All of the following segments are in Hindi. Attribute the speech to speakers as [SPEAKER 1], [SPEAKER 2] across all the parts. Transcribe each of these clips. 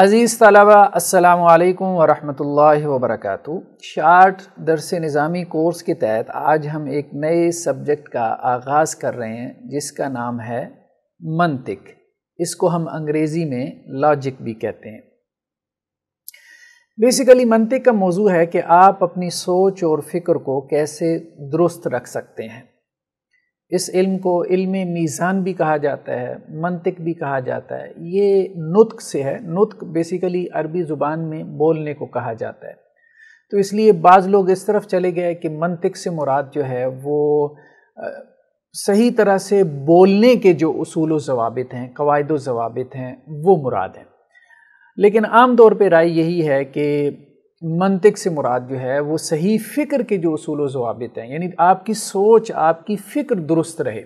[SPEAKER 1] अज़ीज़ तलबा असलकम वरहमल वबरक शार्ट दरस निज़ामी कोर्स के तहत आज हम एक नए सब्जेक्ट का आगाज़ कर रहे हैं जिसका नाम है मनतिक इसको हम अंग्रेज़ी में लॉजिक भी कहते हैं बेसिकली मनतिक का मौजू है कि आप अपनी सोच और फिक्र को कैसे दुरुस्त रख सकते हैं इस इल्म को इल्म मीज़ान भी कहा जाता है मंतिक भी कहा जाता है ये नुतक से है नुतक बेसिकली अरबी ज़ुबान में बोलने को कहा जाता है तो इसलिए बाज़ लोग इस तरफ चले गए कि मंतिक से मुराद जो है वो सही तरह से बोलने के जो असूल जवाबित हैं कवायद जवाबित हैं वो मुराद हैं लेकिन आम तौर पर राय यही है कि मनतिक से मुराद जो है वो सही फ़िक्र के जो असूल वाबित हैं यानी आपकी सोच आपकी फ़िक्र दुरुस्त रहे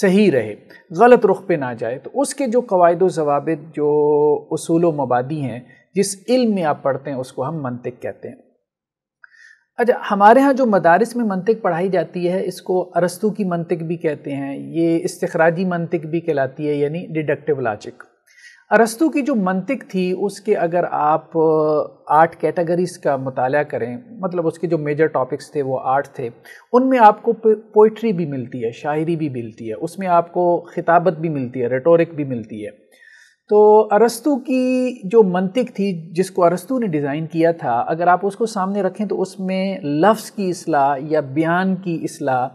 [SPEAKER 1] सही रहे गलत रुख पे ना जाए तो उसके जो कवायद जवाबित जो असूल मबादी हैं जिस इल्म में आप पढ़ते हैं उसको हम मनतिक कहते हैं अच्छा हमारे यहाँ जो मदारस में मनतिक पढ़ाई जाती है इसको अरस्तु की मनतिक भी कहते हैं ये इस्तखराजी मनतिक भी कहलाती है यानी डिडक्टिव लाजिक अरस्तु की जो मंतिक थी उसके अगर आप आठ कैटेगरीज का मुताल करें मतलब उसके जो मेजर टॉपिक्स थे वो आठ थे उनमें आपको पोइट्री भी मिलती है शायरी भी मिलती है उसमें आपको खिताबत भी मिलती है रेटोरिक भी मिलती है तो अरस्तु की जो मंतिक थी जिसको अरस्तु ने डिज़ाइन किया था अगर आप उसको सामने रखें तो उसमें लफ्ज़ की असलाह या बयान की असलाह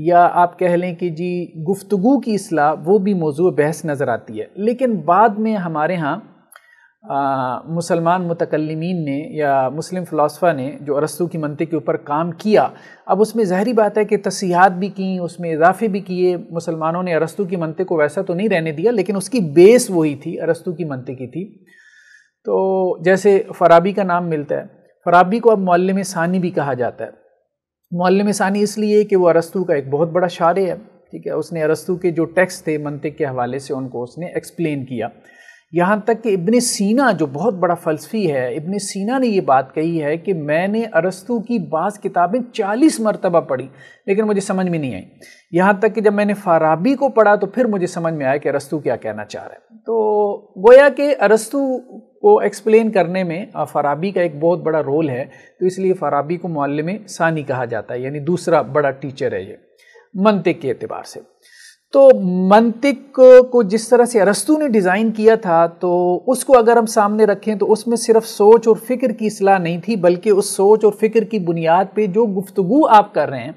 [SPEAKER 1] या आप कह लें कि जी गुफ्तु की असलाह वो भी मौजू बहस नज़र आती है लेकिन बाद में हमारे यहाँ मुसलमान मतकलमीन ने या मुस्लिम फ़िलासफ़ा ने जो अरस्तु की मनते के ऊपर काम किया अब उसमें ज़ाहरी बात है कि तसीहत भी की उसमें इजाफे भी किए मुसलमानों ने अरस्तु की मनते को वैसा तो नहीं रहने दिया लेकिन उसकी बेस वही थी अरस्तु की मनते की थी तो जैसे फ़राबी का नाम मिलता है फ़राबी को अब मौलम सानी भी कहा जाता है मौलम सानी इसलिए कि वो अरस्तु का एक बहुत बड़ा शार है ठीक है उसने अरस्तु के जो टेक्स थे मनतिक के हवाले से उनको उसने एक्सप्लेन किया यहाँ तक कि इब्ने सीना जो बहुत बड़ा फ़लसफ़ी है इब्ने सीना ने ये बात कही है कि मैंने अरस्तु की बाज़ किताबें चालीस मरतबा पढ़ी लेकिन मुझे समझ में नहीं आई यहाँ तक कि जब मैंने फाराबी को पढ़ा तो फिर मुझे समझ में आया कि अरस्तु क्या कहना चाह रहा है तो गोया कि अरस्तु को एक्सप्लेन करने में फराबी का एक बहुत बड़ा रोल है तो इसलिए फराबी को माल्य में सानी कहा जाता है यानी दूसरा बड़ा टीचर है ये मनतिक के अतबार से तो मनतिक को जिस तरह से अरस्तू ने डिज़ाइन किया था तो उसको अगर हम सामने रखें तो उसमें सिर्फ सोच और फिक्र की असलाह नहीं थी बल्कि उस सोच और फिक्र की बुनियाद पर जो गुफ्तु आप कर रहे हैं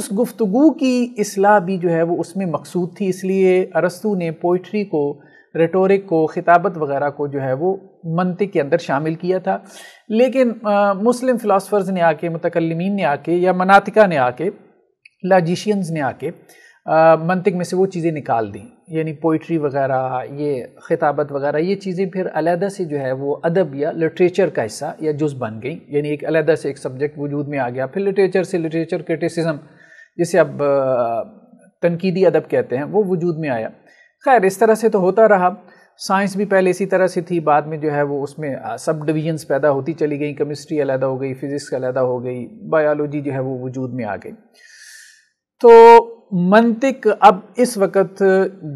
[SPEAKER 1] उस गुफ्तु की असलाह भी जो है वो उसमें मकसूद थी इसलिए अरस्तू ने पोइट्री को रेटोरिक को खिताबत वगैरह को जो है वो मनतिक के अंदर शामिल किया था लेकिन आ, मुस्लिम फ़िलासफ़र्स ने आके मतकलमीन ने आके या मनातिका ने आके लाजिशियंस ने आके मनतिक में से वो चीज़ें निकाल दी यानी पोइट्री वगैरह ये खिताबत वगैरह ये चीज़ें फिर अलहदा से जो है वो अदब या लिटरेचर का हिस्सा या जुज़ बन गई यानी एक अलहदा से एक सब्जेक्ट वजूद में आ गया फिर लिटरेचर से लिटरेचर क्रिटिसिज्म जिसे अब तनकीदी अदब कहते हैं वो वजूद में आया खैर इस तरह से तो होता रहा साइंस भी पहले इसी तरह से थी बाद में जो है वो उसमें सब डिवीजन्स पैदा होती चली गई केमिस्ट्री अलहदा हो गई फिज़िक्स अलहदा हो गई बायोलॉजी जो है वो वजूद में आ गई तो मंतिक अब इस वक्त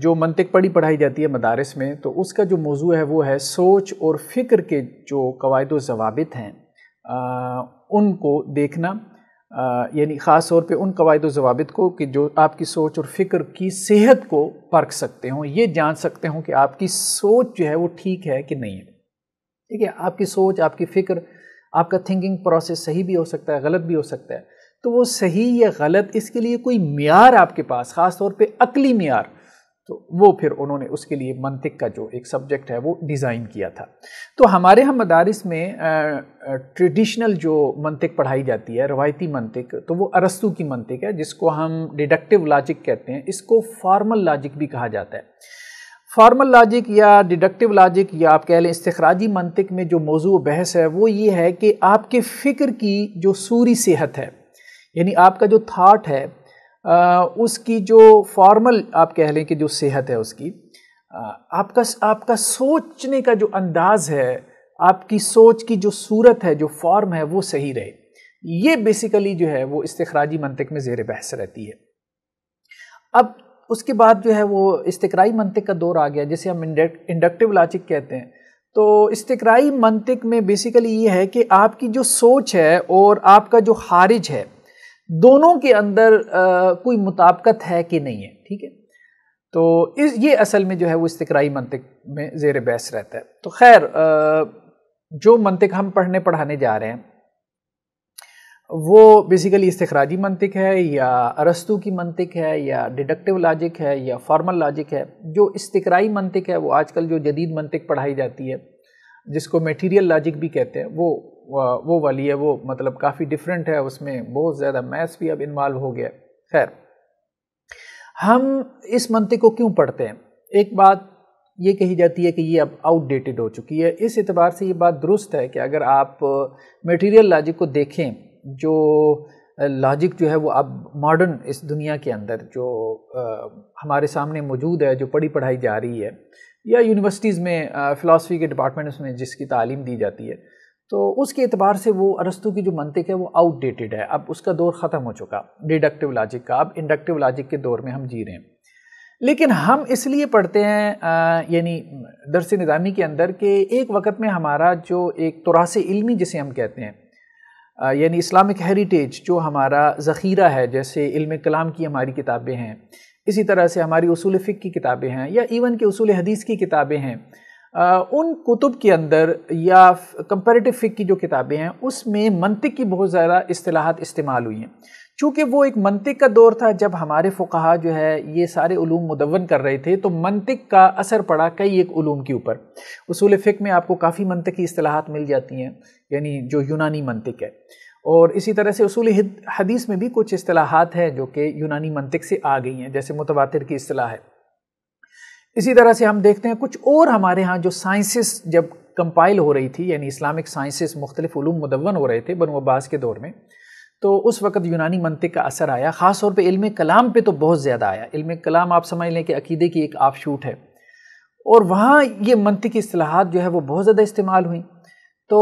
[SPEAKER 1] जो मंतिक पढ़ी पढ़ाई जाती है मदारस में तो उसका जो मौजू है वो है सोच और फ़िक्र के जो कवायद जवाबित हैं उनको देखना यानी ख़ास तौर पे उन कवायद जवाबित को कि जो आपकी सोच और फिक्र की सेहत को परख सकते हों ये जान सकते हों कि आपकी सोच जो है वो ठीक है कि नहीं है ठीक है आपकी सोच आपकी फ़िक्र आपका थिंकिंग प्रोसेस सही भी हो सकता है गलत भी हो सकता है तो वो सही या गलत इसके लिए कोई मीर आपके पास ख़ास तौर पर अकली मीर तो वो फिर उन्होंने उसके लिए मंतिक का जो एक सब्जेक्ट है वो डिज़ाइन किया था तो हमारे यहाँ मदारस में ट्रेडिशनल जो मंतिक पढ़ाई जाती है रवायती मंतिक तो वो अरस्तु की मंतिक है जिसको हम डिडक्टिव लॉजिक कहते हैं इसको फॉर्मल लॉजिक भी कहा जाता है फॉर्मल लॉजिक या डिडक्टिव लॉजिक या आप कह लें इस्तराजी मंतिक में जो मौजू बहस है वो ये है कि आपके फ़िक्र की जो सूरी सेहत है यानी आपका जो थाट है आ, उसकी जो फॉर्मल आप कह लें कि जो सेहत है उसकी आ, आपका आपका सोचने का जो अंदाज है आपकी सोच की जो सूरत है जो फॉर्म है वो सही रहे ये बेसिकली जो है वो इस्तराजी मनतक में जेर बहस रहती है अब उसके बाद जो है वो इस्तराई मनतक का दौर आ गया जिसे हम इंडक्टिव लॉजिक कहते हैं तो इस्तराई मनतक में बेसिकली ये है कि आपकी जो सोच है और आपका जो खारिज है दोनों के अंदर आ, कोई मुताबकत है कि नहीं है ठीक है तो इस ये असल में जो है वो इस्तकराई मनतिक में ज़ेर बहस रहता है तो खैर जो मनतिक हम पढ़ने पढ़ाने जा रहे हैं वो बेसिकली इस्तखराजी मनतिक है या अरस्तु की मनतिक है या डिडक्टिव लॉजिक है या फॉर्मल लॉजिक है जो इस्तकराई मनतिक है वो आजकल जो जदीद मनतिक पढ़ाई जाती है जिसको मटीरियल लॉजिक भी कहते हैं वो वो वाली है वो मतलब काफ़ी डिफरेंट है उसमें बहुत ज़्यादा मैथ्स भी अब इन्वॉल्व हो गया खैर हम इस मंत्र को क्यों पढ़ते हैं एक बात ये कही जाती है कि ये अब आउटडेटेड हो चुकी है इस एतबार से ये बात दुरुस्त है कि अगर आप मटेरियल लॉजिक को देखें जो लॉजिक जो है वो अब मॉडर्न इस दुनिया के अंदर जो आ, हमारे सामने मौजूद है जो पढ़ी पढ़ाई जा रही है या यूनिवर्सिटीज़ में फ़िलासफ़ी के डिपार्टमेंट्स में जिसकी तालीम दी जाती है तो उसके अतबार से वो अरस्तु की जो मनतिक है वो आउटडेटेड है अब उसका दौर ख़त्म हो चुका डिडक्टिव लॉजिक का अब इंडक्टिव लॉजिक के दौर में हम जी रहे हैं लेकिन हम इसलिए पढ़ते हैं यानी दरस निज़ामी के अंदर कि एक वक्त में हमारा जो एक तुरास इलमी जिसे हम कहते हैं यानी इस्लामिक हेरिटेज जो हमारा ज़ख़ीरा है जैसे इल्म कलाम की हमारी किताबें हैं इसी तरह से हमारी उसूल फ़िक की किताबें हैं या इवन के उसूल हदीस की किताबें हैं उन कुतुब के अंदर या कंपेरेटिव फ़िक की जो किताबें हैं उसमें मनतिक की बहुत ज़्यादा असलाहत इस्तेमाल हुई हैं चूँकि वो एक मनतिक का दौर था जब हमारे फ़ुकाहा जो है ये सारे उलूम मुदवन कर रहे थे तो मनतिक का असर पड़ा कई एक उलूम के ऊपर उसूल फ़िक में आपको काफ़ी मनतकी असलाहत मिल जाती हैं यानी जो यूनानी मनतिक है और इसी तरह से उसूल हदीस में भी कुछ असलाहत हैं जो कि यूनानी मनतिक से आ गई हैं जैसे मुतवा की असलाह है इसी तरह से हम देखते हैं कुछ और हमारे यहाँ जो साइंसिस जब कंपाइल हो रही थी यानी इस्लामिक साइंसिस मुख्तलिफ मुदवन हो रहे थे बनो अब्बास के दौर में तो उस वक्त यूनानी मनतिक का असर आया ख़ास तौर पर इल्म कलाम पर तो बहुत ज़्यादा आया इल्म कलाम आप समझ लें कि अकीदे की एक आप शूट है और वहाँ ये मनतिक असलाहत जो है वो बहुत ज़्यादा इस्तेमाल हुई तो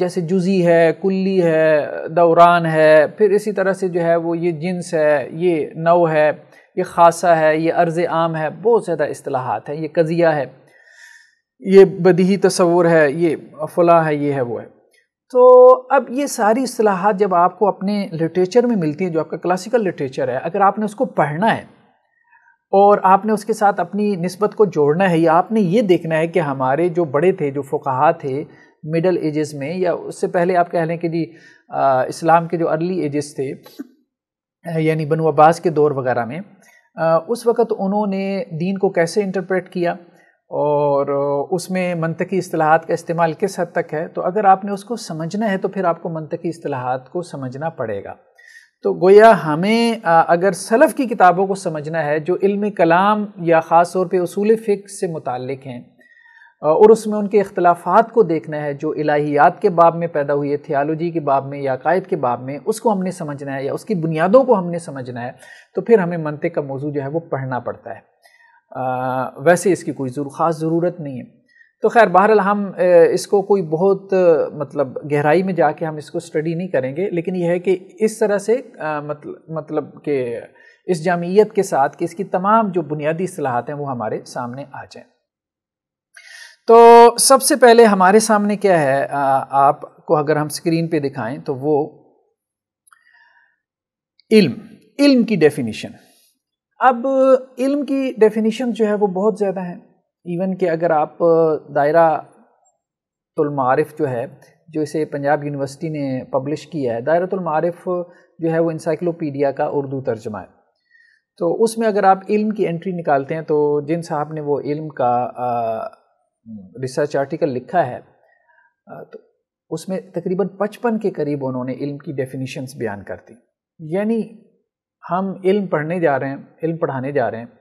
[SPEAKER 1] जैसे जुजी है कुल्ली है दौरान है फिर इसी तरह से जो है वो ये जिन्स है ये नव है ये खासा है ये अर्ज़ आम है बहुत ज़्यादा असलाहत है ये कज़िया है ये बदही तस्वूर है ये अफला है ये है वो है तो अब ये सारी असलाहत जब आपको अपने लिटरेचर में मिलती हैं जो आपका क्लासिकल लिटरेचर है अगर आपने उसको पढ़ना है और आपने उसके साथ अपनी नस्बत को जोड़ना है या आपने ये देखना है कि हमारे जो बड़े थे जो फ़ुकाहा थे मिडल एजेस में या उससे पहले आप कह लें कि जी इस्लाम के जो अर्ली एजेस थे यानी बनु अब्बास के दौर वगैरह में उस वक़्त उन्होंने दीन को कैसे इंटरप्रेट किया और उसमें मनतकी असलाहत का इस्तेमाल किस हद तक है तो अगर आपने उसको समझना है तो फिर आपको मनतकी असलाहत को समझना पड़ेगा तो गोया हमें अगर सलफ़ की किताबों को समझना है जो इल्म कलाम या ख़ास तौर पर असूल फ़िक से मुतक़ हैं और उसमें उनके अख्तिलाफ़ात को देखना है जो इलाहियात के बाब में पैदा हुई है थियालोजी के बाब में या कायद के बाब में उसको हमने समझना है या उसकी बुनियादों को हमने समझना है तो फिर हमें मनते का मौजू जो है वो पढ़ना पड़ता है आ, वैसे इसकी कोई ज़रूर ख़ास ज़रूरत नहीं है तो खैर बहरहाल हम इसको कोई बहुत मतलब गहराई में जाके हम इसको स्टडी नहीं करेंगे लेकिन यह है कि इस तरह से आ, मतलब मतलब के इस जामियत के साथ कि इसकी तमाम जो बुनियादी असलाहत हैं वो हमारे सामने आ जाएँ तो सबसे पहले हमारे सामने क्या है आ, आपको अगर हम स्क्रीन पे दिखाएं तो वो इल्म इल्म की डेफिनेशन अब इल्म की डेफिनेशन जो है वो बहुत ज़्यादा है इवन कि अगर आप दायरा तुलमारिफ जो है जो इसे पंजाब यूनिवर्सिटी ने पब्लिश किया है दायरतुलमारफ जो है वो इंसाइक्लोपीडिया का उर्दू तर्जमा है तो उसमें अगर आप इल्म की एंट्री निकालते हैं तो जिन साहब ने वो इल्म का आ, हम्म। रिसर्च आर्टिकल लिखा है तो उसमें तकरीबन पचपन के करीब उन्होंने इल्म की डेफिनेशंस बयान कर दी यानी हम इल्म पढ़ने जा रहे हैं इल्म पढ़ाने जा रहे हैं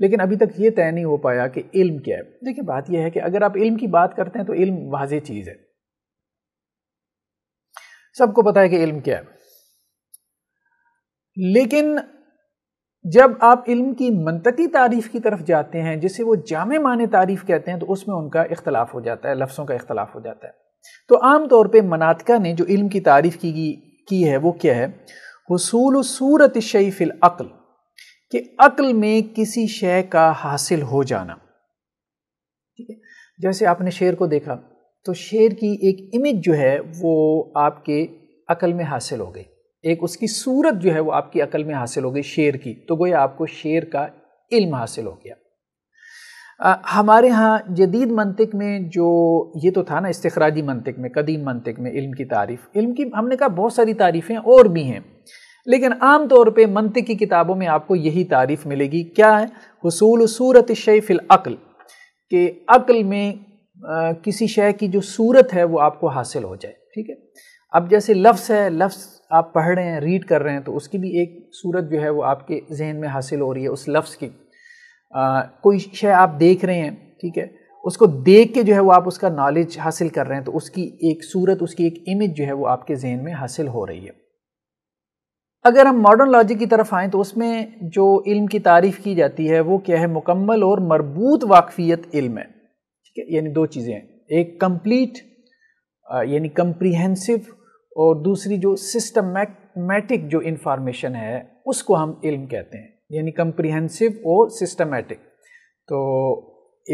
[SPEAKER 1] लेकिन अभी तक ये तय नहीं हो पाया कि इल्म क्या है देखिए बात यह है कि अगर आप इल्म की बात करते हैं तो इल्म वाज चीज़ है सबको पता है कि इल्म क्या है लेकिन जब आप इल्म की मनतकी तारीफ़ की तरफ जाते हैं जिसे वो जाम मान तारीफ़ कहते हैं तो उसमें उनका इख्तलाफ हो जाता है लफ्ज़ों का इख्तलाफ हो जाता है तो आम तौर पर मनातका ने जो इल्म की तारीफ़ की की है वो क्या है हसूल सूरत शई अक्ल कि अक्ल में किसी शय का हासिल हो जाना ठीक है जैसे आपने शेर को देखा तो शेर की एक इमेज जो है वो आपके अकल में हासिल हो गई एक उसकी सूरत जो है वो आपकी अकल में हासिल हो गई शेर की तो गोया आपको शेर का इल्म हासिल हो गया आ, हमारे यहाँ जदीद मंतिक में जो ये तो था ना इस्तराजी मंतिक में कदीम मनतिक में इल्म की तारीफ़ इल्म की हमने कहा बहुत सारी तारीफ़ें और भी हैं लेकिन आम तौर पे मनतिक की किताबों में आपको यही तारीफ़ मिलेगी क्या है हसूल सूरत शेफिल फिल अक्ल अकल अक्ल में आ, किसी शय की जो सूरत है वो आपको हासिल हो जाए ठीक है अब जैसे लफ्स है लफ्स आप पढ़ रहे हैं रीड कर रहे हैं तो उसकी भी एक सूरत जो है वो आपके जहन में हासिल हो रही है उस लफ्स की आ, कोई शय आप देख रहे हैं ठीक है उसको देख के जो है वो आप उसका नॉलेज हासिल कर रहे हैं तो उसकी एक सूरत उसकी एक इमेज जो है वो आपके जहन में हासिल हो रही है अगर हम मॉडर्न लॉजिक की तरफ आएँ तो उसमें जो इल्म की तारीफ़ की जाती है वो क्या है मुकम्मल और मरबूत वाकफियत इल्म है ठीक है यानी दो चीज़ें हैं एक कम्प्लीट यानी कम्प्रीहेंसिव और दूसरी जो सिस्टमैटिक जो इन्फॉर्मेशन है उसको हम इल्म कहते हैं यानी कम्प्रीहेंसिव और सिस्टमैटिक तो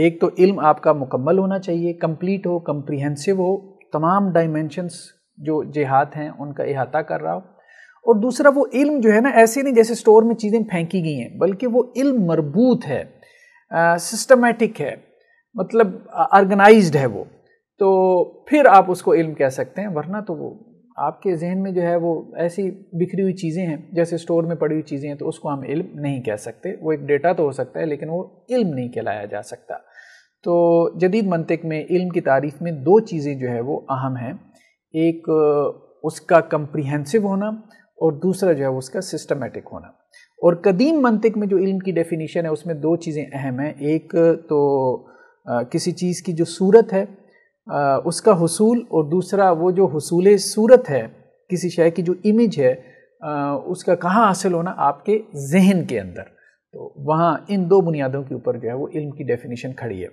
[SPEAKER 1] एक तो इल्म आपका मुकम्मल होना चाहिए कंप्लीट हो कम्प्रीहेंसिव हो तमाम डायमेंशंस जो जिहात हैं उनका अहाता कर रहा हो और दूसरा वो इल्म जो है ना ऐसे नहीं जैसे स्टोर में चीज़ें फेंकी गई हैं बल्कि वो इल्म मरबूत है सिस्टमेटिक है मतलब ऑर्गेनाइज्ड है वो तो फिर आप उसको इल्म कह सकते हैं वरना तो वो आपके जहन में जो है वो ऐसी बिखरी हुई चीज़ें हैं जैसे स्टोर में पड़ी हुई चीज़ें हैं तो उसको हम इल्म नहीं कह सकते वो एक डेटा तो हो सकता है लेकिन वो इल्म नहीं कहलाया जा सकता तो जदीद मनतक में इल्म की तारीफ में दो चीज़ें जो है वो अहम हैं एक उसका कम्प्रीहेंसिव होना और दूसरा जो है उसका सिस्टमेटिक होना और कदीम मनतक में जो इल्म की डेफिनीशन है उसमें दो चीज़ें अहम हैं एक तो आ, किसी चीज़ की जो सूरत है आ, उसका हसूल और दूसरा वो जो हसूल सूरत है किसी शय की जो इमेज है आ, उसका कहाँ हासिल होना आपके जहन के अंदर तो वहाँ इन दो बुनियादों के ऊपर जो है वो इल्म की डेफिनेशन खड़ी है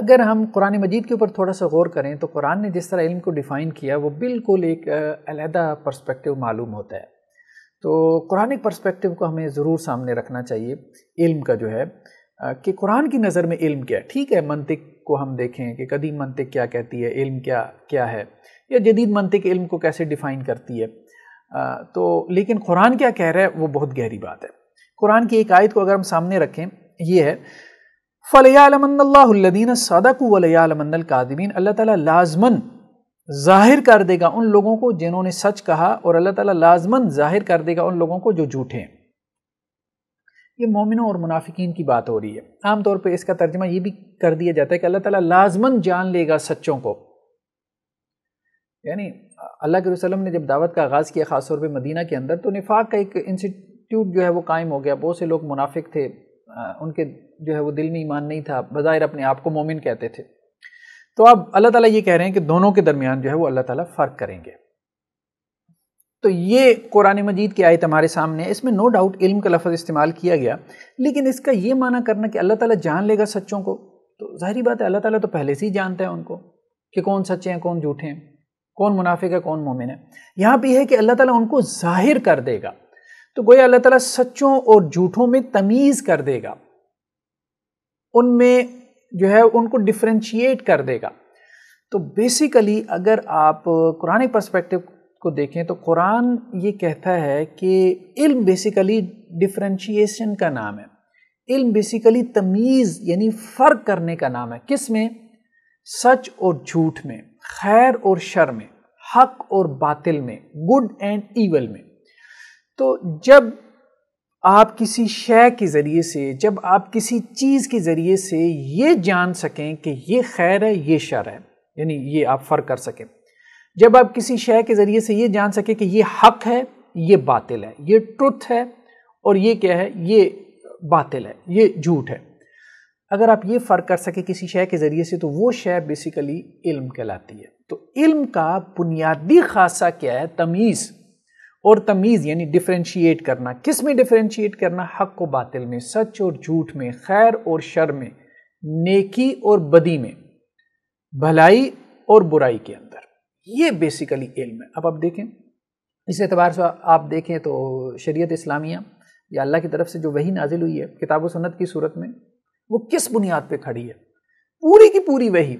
[SPEAKER 1] अगर हम कुरान मजीद के ऊपर थोड़ा सा गौर करें तो कुरान ने जिस तरह इल्म को डिफ़ाइन किया वो बिल्कुल एक अलहदा पर्सपेक्टिव मालूम होता है तो कुरानिक पर्सपेक्टिव को हमें ज़रूर सामने रखना चाहिए इल्म का जो है कि कुरान की नज़र में इल्म क्या है ठीक है मनतिक को हम देखें कि कदीम मनतिक क्या कहती है इल्म क्या क्या है या जदीद मनतिक इल्म को कैसे डिफ़ाइन करती है आ, तो लेकिन कुरान क्या कह रहा है वो बहुत गहरी बात है कुरान की एक आयत को अगर हम सामने रखें ये है फ़लयालमदीन सदक वलयालमल कादमीन अल्लाह ताला लाजमन ज़ाहिर कर देगा उन लोगों को जिन्होंने सच कहा और अल्लाह ताला लाजमन ज़ाहिर कर देगा उन लोगों को जो झूठे हैं ये मोमिनों और मुनाफिकीन की बात हो रही है आमतौर पर इसका तर्जमा ये भी कर दिया जाता है कि अल्लाह ताला लाजमन जान लेगा सच्चों को यानी अल्लाह के वसलम ने जब दावत का आगाज़ किया खासतौर पर मदीना के अंदर तो निफाक का एक इंस्टीट्यूट जो है वो कायम हो गया बहुत से लोग मुनाफिक थे उनके जो है वो दिल में ईमान नहीं था बज़ाहिर अपने आप को मोमिन कहते थे तो अब अल्लाह ताला ये कह रहे हैं कि दोनों के दरमियान जो है वो अल्लाह ताला फ़र्क करेंगे तो ये कुरान मजीद की आयत हमारे सामने है इसमें नो डाउट इल्म का लफ्ज़ इस्तेमाल किया गया लेकिन इसका ये माना करना कि अल्लाह ताला जान लेगा सच्चों को तो ज़ाहरी बात है अल्लाह ताला तो पहले से ही जानता है उनको कि कौन सच्चे हैं कौन झूठे हैं कौन मुनाफिक है कौन मोमिन है यहाँ भी है कि अल्लाह ताला उनको ज़ाहिर कर देगा तो गोया अल्लाह ताला सच्चों और झूठों में तमीज़ कर देगा उनमें जो है उनको डिफ्रेंशिएट कर देगा तो बेसिकली अगर आप कुरान पर्सपेक्टिव को देखें तो कुरान ये कहता है कि इल्म बेसिकली डिफ्रेंशिएशन का नाम है इल्म बेसिकली तमीज़ यानी फ़र्क करने का नाम है किस में सच और झूठ में खैर और शर में हक और बातिल में गुड एंड ईवल में तो जब आप किसी शय के ज़रिए से जब आप किसी चीज़ के ज़रिए से ये जान सकें कि ये खैर है ये शर है यानी ये आप फ़र्क कर सकें जब आप किसी शय के ज़रिए से ये जान सके कि ये हक है ये बातिल है ये ट्रुथ है और ये क्या है ये बातिल है ये झूठ है अगर आप ये फ़र्क कर सके किसी शय के ज़रिए से तो वो शय बेसिकली इल्म कहलाती है तो इल्म का बुनियादी खासा क्या है तमीज़ और तमीज़ यानी डिफ्रेंशिएट करना किस में डिफ्रेंशिएट करना हक को बातिल में सच और झूठ में खैर और शर में नेकी और बदी में भलाई और बुराई के अंदर ये बेसिकली इल्म है अब आप देखें इस एतबार से आप देखें तो शरीयत इस्लामिया या अल्लाह की तरफ से जो वही नाजिल हुई है किताब सनत की सूरत में वो किस बुनियाद पर खड़ी है पूरी की पूरी वही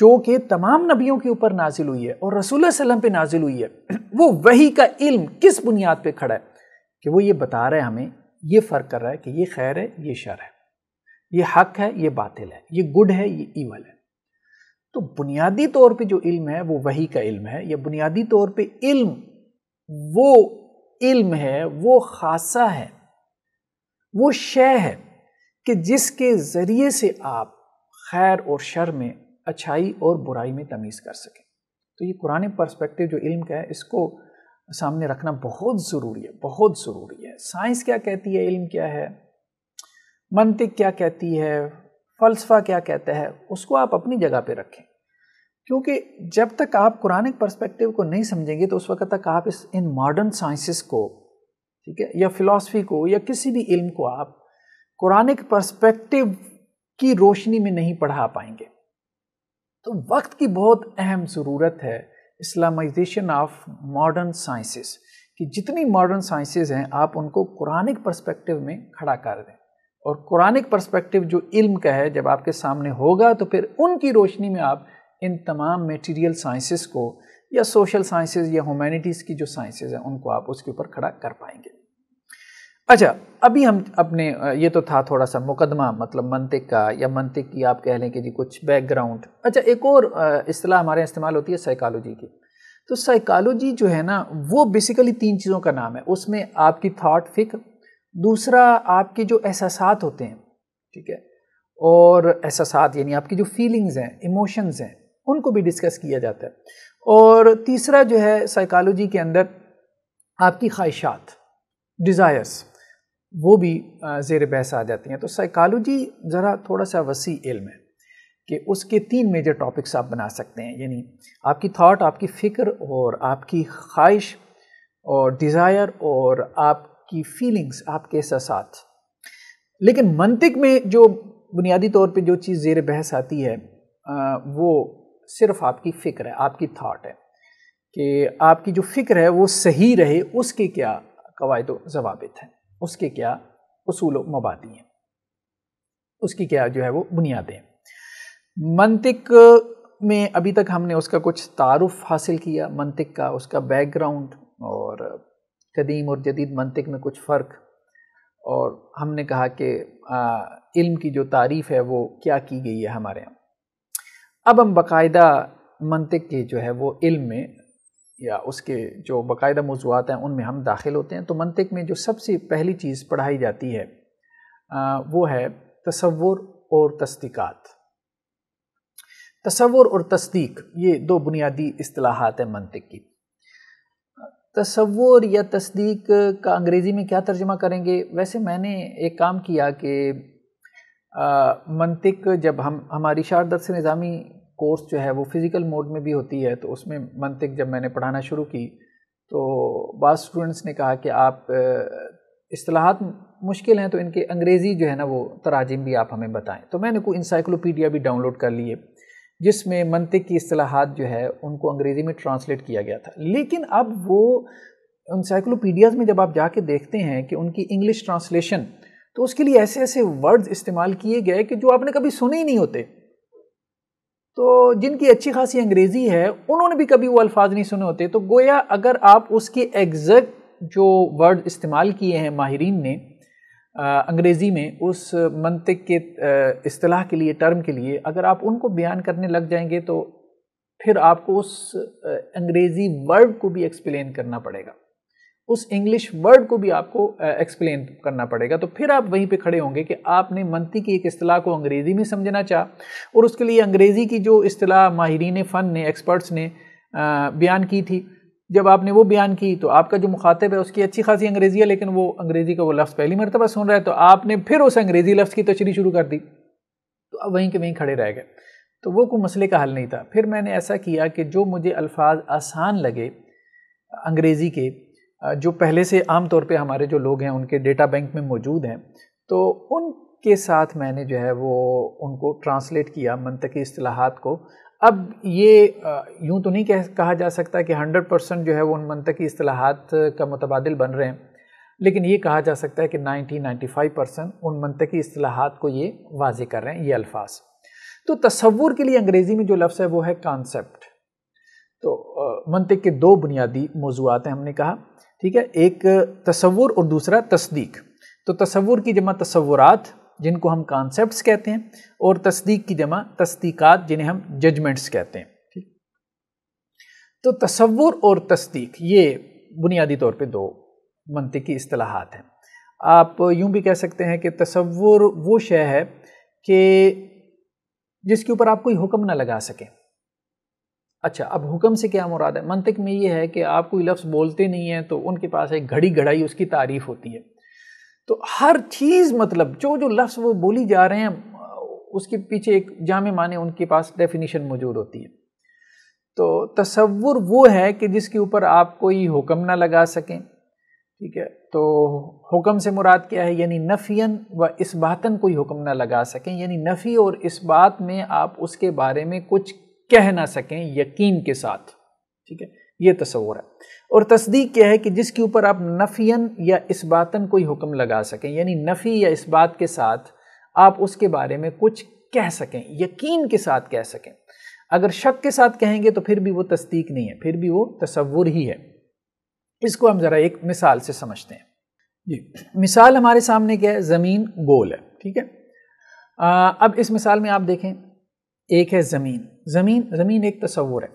[SPEAKER 1] जो कि तमाम नबियों के ऊपर नाजिल हुई है और रसूल वसलम पर नाजिल हुई है वो वही का इल्म किस बुनियाद पर खड़ा है कि वो ये बता रहा है हमें ये फ़र्क कर रहा है कि ये खैर है ये शर है ये हक है ये बातिल है ये गुड है ये ईवल है तो बुनियादी तौर पे जो इल्म है वो वही का इल्म है या बुनियादी तौर पे इल्म वो इल्म है वो खासा है वो शय है कि जिसके ज़रिए से आप खैर और शर में अच्छाई और बुराई में तमीज़ कर सकें तो ये पुराने पर्सपेक्टिव जो इल्म का है इसको सामने रखना बहुत ज़रूरी है बहुत ज़रूरी है साइंस क्या कहती है इल्म क्या है मनतिक क्या कहती है फ़लसफ़ा क्या कहता है उसको आप अपनी जगह पे रखें क्योंकि जब तक आप कुरानिक पर्सपेक्टिव को नहीं समझेंगे तो उस वक्त तक आप इस इन मॉडर्न साइंसिस को ठीक है या फिलासफी को या किसी भी इल्म को आप कुरानिक पर्सपेक्टिव की रोशनी में नहीं पढ़ा पाएंगे तो वक्त की बहुत अहम ज़रूरत है इस्लामाइजेशन ऑफ मॉडर्न साइंसेस कि जितनी मॉडर्न साइंसिस हैं आप उनको कुरानिक पर्सपेक्टिव में खड़ा कर दें और कुरानिक पर्सपेक्टिव जो इल्म का है जब आपके सामने होगा तो फिर उनकी रोशनी में आप इन तमाम मटेरियल साइंसेस को या सोशल साइंसेस या ह्यूमैनिटीज़ की जो साइंसेस हैं उनको आप उसके ऊपर खड़ा कर पाएंगे अच्छा अभी हम अपने ये तो था थोड़ा सा मुकदमा मतलब मनतिक का या मनतिक की आप कह लें कि जी कुछ बैकग्राउंड अच्छा एक और असलाह हमारे यहाँ इस्तेमाल होती है साइकालोजी की तो साइकालोजी जो है ना वो बेसिकली तीन चीज़ों का नाम है उसमें आपकी थाट फिक्र दूसरा आपके जो एहसास होते हैं ठीक है और एहसास यानी आपकी जो फीलिंग्स हैं इमोशंस हैं उनको भी डिस्कस किया जाता है और तीसरा जो है साइकोलॉजी के अंदर आपकी ख्वाहिशात डिज़ायर्स वो भी ज़ेर बहस आ जाती हैं तो साइकोलॉजी ज़रा थोड़ा सा वसी इल्म है कि उसके तीन मेजर टॉपिक्स आप बना सकते हैं यानी आपकी थाट आपकी फ़िक्र और आपकी ख्वाहिश और डिज़ायर और आपकी फीलिंग्स आपके एहसास लेकिन मनतिक में जो बुनियादी तौर पे जो चीज़ ज़ेर बहस आती है वो सिर्फ आपकी फ़िक्र है आपकी थाट है कि आपकी जो फ़िक्र है वो सही रहे उसके क्या कवायद जवाबित हैं उसके क्या असूल मबादी हैं उसकी क्या जो है वो बुनियादें मंतिक में अभी तक हमने उसका कुछ तारफ़ हासिल किया मंतिक का उसका बैकग्राउंड और कदीम और जदीद मंतिक में कुछ फ़र्क और हमने कहा कि आ, इल्म की जो तारीफ़ है वो क्या की गई है हमारे यहाँ अब हम बाकायदा मनतिक की जो है वो इल्म में या उसके जो बाकायदा मौजूद हैं उनमें हम दाखिल होते हैं तो मनतिक में जो सबसे पहली चीज़ पढ़ाई जाती है आ, वो है तस्वुर और तस्दीक़ात तस्वुर और तस्दीक ये दो बुनियादी असलाहत हैं मनतिक की तस्वुर या तस्दीक का अंग्रेज़ी में क्या तर्जमा करेंगे वैसे मैंने एक काम किया कि मनतिक जब हम हमारी से निज़ामी कोर्स जो है वो फिज़िकल मोड में भी होती है तो उसमें मनतिक जब मैंने पढ़ाना शुरू की तो बाद स्टूडेंट्स ने कहा कि आप असलाहत मुश्किल हैं तो इनके अंग्रेज़ी जो है ना वो तराजिम भी आप हमें बताएं तो मैंने कोई इंसाइक्लोपीडिया भी डाउनलोड कर लिए जिसमें मनतिक की असलाहत जो है उनको अंग्रेज़ी में ट्रांसलेट किया गया था लेकिन अब वो इंसाइक्लोपीडियाज़ में जब आप जाके देखते हैं कि उनकी इंग्लिश ट्रांसलेशन तो उसके लिए ऐसे ऐसे वर्ड्स इस्तेमाल किए गए कि जो आपने कभी सुने ही नहीं होते तो जिनकी अच्छी खासी अंग्रेज़ी है उन्होंने भी कभी वो अल्फाज नहीं सुने होते तो गोया अगर आप उसके एग्जैक्ट जो वर्ड इस्तेमाल किए हैं माहरीन ने अंग्रेज़ी में उस मनतिक के अतलाह के लिए टर्म के लिए अगर आप उनको बयान करने लग जाएंगे तो फिर आपको उस अंग्रेज़ी वर्ड को भी एक्सप्लेन करना पड़ेगा उस इंग्लिश वर्ड को भी आपको एक्सप्लेन करना पड़ेगा तो फिर आप वहीं पे खड़े होंगे कि आपने मंती की एक अतलाह को अंग्रेज़ी में समझना चाह और उसके लिए अंग्रेज़ी की जो अतलाह माहरीन फ़न ने एक्सपर्ट्स ने बयान की थी जब आपने वो बयान की तो आपका जो मुखातब है उसकी अच्छी खासी अंग्रेज़ी है लेकिन वो अंग्रेज़ी का वो लफ्ज़ पहली मरतबा सुन रहा है तो आपने फिर उस अंग्रेज़ी लफ्ज़ की तशरी शुरू कर दी तो अब वहीं के वहीं खड़े रह गए तो वो कोई मसले का हल नहीं था फिर मैंने ऐसा किया कि जो मुझे अल्फाज आसान लगे अंग्रेज़ी के जो पहले से आम तौर पे हमारे जो लोग हैं उनके डेटा बैंक में मौजूद हैं तो उनके साथ मैंने जो है वो उनको ट्रांसलेट किया मनतकी असलाहत को अब ये यूँ तो नहीं कह कहा जा सकता कि 100 परसेंट जो है वो उन मनतकी असलाहत का मुतबादल बन रहे हैं लेकिन ये कहा जा सकता है कि 90-95 परसेंट उन मनतकी असलाहत को ये वाज कर रहे हैं ये अल्फाज तो तस्वुर के लिए अंग्रेज़ी में जो लफ्ज़ है वो है कॉन्सेप्ट तो मनतक के दो बुनियादी मौजूद हैं हमने कहा ठीक है एक तस्वुर और दूसरा तस्दीक तो तस्वुर की जमा तस्वुरात जिनको हम कॉन्सेप्ट्स कहते हैं और तस्दीक की जमा तस्दीकात जिन्हें हम जजमेंट्स कहते हैं ठीक तो तस्वुर और तस्दीक ये बुनियादी तौर पे दो मनते की असलाहत हैं आप यूं भी कह सकते हैं कि तस्वुर वो शय है कि जिसके ऊपर आप कोई हुक्म ना लगा सकें अच्छा अब हुक्म से क्या मुराद है मनतक में ये है कि आप कोई लफ्ज़ बोलते नहीं हैं तो उनके पास एक घड़ी घड़ाई उसकी तारीफ़ होती है तो हर चीज़ मतलब जो जो लफ्ज़ वो बोली जा रहे हैं उसके पीछे एक जाम माने उनके पास डेफिनेशन मौजूद होती है तो तस्वुर वो है कि जिसके ऊपर आप कोई हुक्म ना लगा सकें ठीक है तो हुक्म से मुराद क्या है यानी नफियन व बातन कोई हुक्म ना लगा सकें यानी नफ़ी और इस बात में आप उसके बारे में कुछ कह ना सकें यकीन के साथ ठीक है ये तस्वर है और तस्दीक क्या है कि जिसके ऊपर आप नफियन या बातन कोई हुक्म लगा सकें यानी नफ़ी या इस बात के साथ आप उसके बारे में कुछ कह सकें यकीन के साथ कह सकें अगर शक के साथ कहेंगे तो फिर भी वो तस्दीक नहीं है फिर भी वो तस्वुर ही है इसको हम ज़रा एक मिसाल से समझते हैं जी मिसाल हमारे सामने क्या है ज़मीन गोल है ठीक है आ, अब इस मिसाल में आप देखें एक है ज़मीन ज़मीन ज़मीन एक तस्वुर है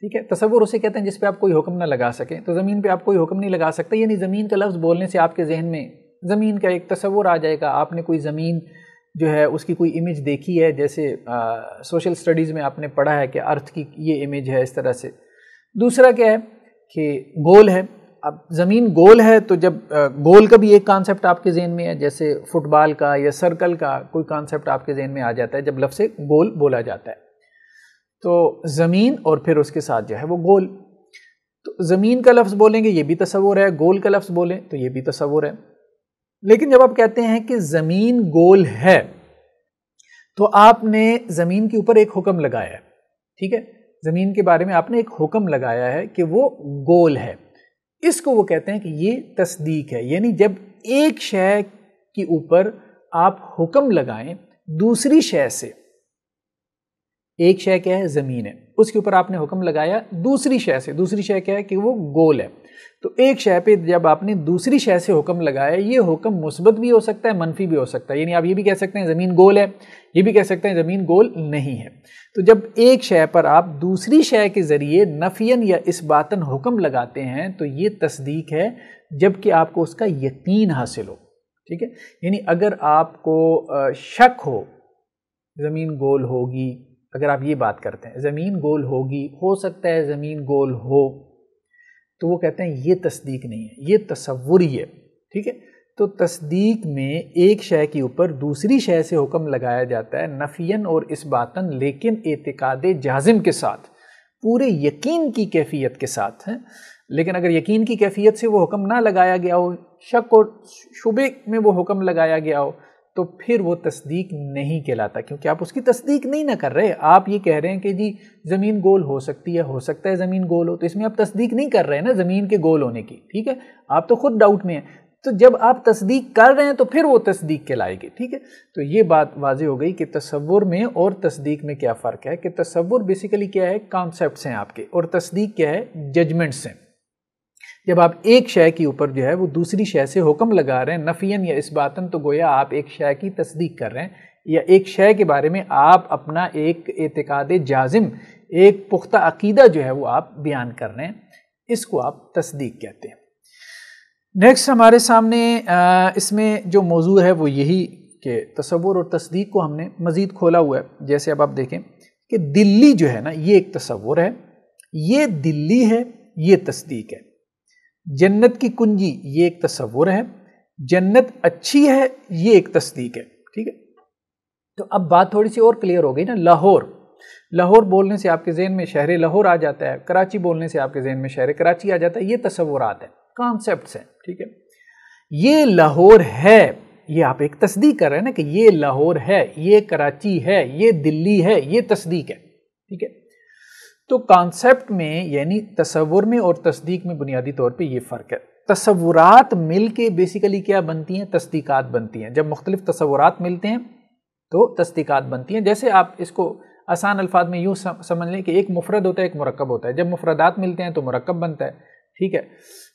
[SPEAKER 1] ठीक है तस्वुर उसे कहते हैं जिस पर आप कोई हुक्म ना लगा सकें तो ज़मीन पर आप कोई हुक्म नहीं लगा सकते यानी ज़मीन का लफ्ज़ बोलने से आपके जहन में ज़मीन का एक तस्वुर आ जाएगा आपने कोई ज़मीन जो है उसकी कोई इमेज देखी है जैसे आ, सोशल स्टडीज़ में आपने पढ़ा है कि अर्थ की ये इमेज है इस तरह से दूसरा क्या है कि गोल है अब ज़मीन गोल है तो जब गोल का भी एक कॉन्सेप्ट आपके जहन में है जैसे फुटबॉल का या सर्कल का कोई कॉन्सेप्ट आपके जहन में आ जाता है जब लफ्स गोल बोला जाता है तो ज़मीन और फिर उसके साथ जो है वो गोल तो ज़मीन का लफ्ज़ बोलेंगे ये भी तस्वुर है गोल का लफ्ज़ बोलें तो ये भी तस्वुर है लेकिन जब आप कहते हैं कि ज़मीन गोल है तो आपने ज़मीन के ऊपर एक हुक्म लगाया है ठीक है ज़मीन के बारे में आपने एक हुक्म लगाया है कि वो गोल है इसको वो कहते हैं कि ये तस्दीक है यानी जब एक शय के ऊपर आप हुक्म लगाएं दूसरी शय से एक शय क्या है ज़मीन है उसके ऊपर आपने हुक्म लगाया दूसरी शय से दूसरी शय क्या है कि वो गोल है तो एक शय पे जब आपने दूसरी शय से हुक्म लगाया ये हुक्म मुस्बत भी हो सकता है मनफी भी हो सकता है यानी आप ये भी कह सकते हैं ज़मीन गोल है ये भी कह सकते हैं ज़मीन गोल नहीं है तो जब एक शय पर आप दूसरी शय के ज़रिए नफियन या इस बातन हुक्म लगाते हैं तो ये तस्दीक है जबकि आपको उसका यकीन हासिल हो ठीक है यानी अगर आपको शक हो ज़मीन गोल होगी अगर आप ये बात करते हैं ज़मीन गोल होगी हो सकता है ज़मीन गोल हो तो वो कहते हैं ये तस्दीक नहीं है ये तस्वुर ही है ठीक है तो तस्दीक में एक शय के ऊपर दूसरी शय से हुक्म लगाया जाता है नफियन और इस बातन लेकिन एतकाद जाजिम के साथ पूरे यकीन की कैफियत के साथ हैं लेकिन अगर यकीन की कैफियत से वो हुक्म ना लगाया गया हो शक और शुबे में वो हुक्म लगाया गया हो तो फिर वो तस्दीक नहीं कहलाता क्योंकि आप उसकी तस्दीक नहीं ना कर रहे आप ये कह रहे हैं कि जी ज़मीन गोल हो सकती है हो सकता है ज़मीन गोल हो तो इसमें आप तस्दीक नहीं कर रहे हैं ना ज़मीन के गोल होने की ठीक है आप तो खुद डाउट में हैं तो जब आप तस्दीक कर रहे हैं तो फिर वो तस्दीक कहलाएगी ठीक है तो ये बात वाजे हो गई कि तस्वुर में और तस्दीक में क्या फ़र्क है कि तस्वुर बेसिकली क्या है कॉन्सेप्ट हैं आपके और तस्दीक क्या है जजमेंट्स हैं जब आप एक शय के ऊपर जो है वो दूसरी शय से हुक्म लगा रहे हैं नफियन या इस बातन तो गोया आप एक शय की तस्दीक कर रहे हैं या एक शय के बारे में आप अपना एक एतकाद जाजिम एक पुख्ता अकीदा जो है वो आप बयान कर रहे हैं इसको आप तस्दीक कहते हैं नेक्स्ट हमारे सामने इसमें जो मौजू है वो यही कि तस्वुर और तस्दीक को हमने मज़ीद खोला हुआ है जैसे अब आप देखें कि दिल्ली जो है ना ये एक तस्वुर है ये दिल्ली है ये तस्दीक है जन्नत की कुंजी ये एक तस्वुर है जन्नत अच्छी है ये एक तस्दीक है ठीक है तो अब बात थोड़ी सी और क्लियर हो गई ना लाहौर लाहौर बोलने से आपके जहन में शहर लाहौर आ जाता है कराची बोलने से आपके जहन में शहर कराची आ जाता है ये तस्वुरात है कॉन्सेप्ट हैं ठीक है ये लाहौर है ये आप एक तस्दीक कर रहे हैं ना कि ये लाहौर है ये कराची है ये दिल्ली है ये तस्दीक है ठीक है तो कॉन्सेप्ट में यानी तस्वुर में और तस्दीक में बुनियादी तौर पे ये फ़र्क है तस्वुरात मिल के बेसिकली क्या बनती हैं तस्दीकात बनती हैं जब मुख्तलिफ तस्वुरात मिलते हैं तो तस्दीकात बनती हैं जैसे आप इसको आसान अल्फाज में यूँ समझ लें कि एक मुफरद होता है एक मरकब होता है जब मुफरदात मिलते हैं तो मरकब बनता है ठीक है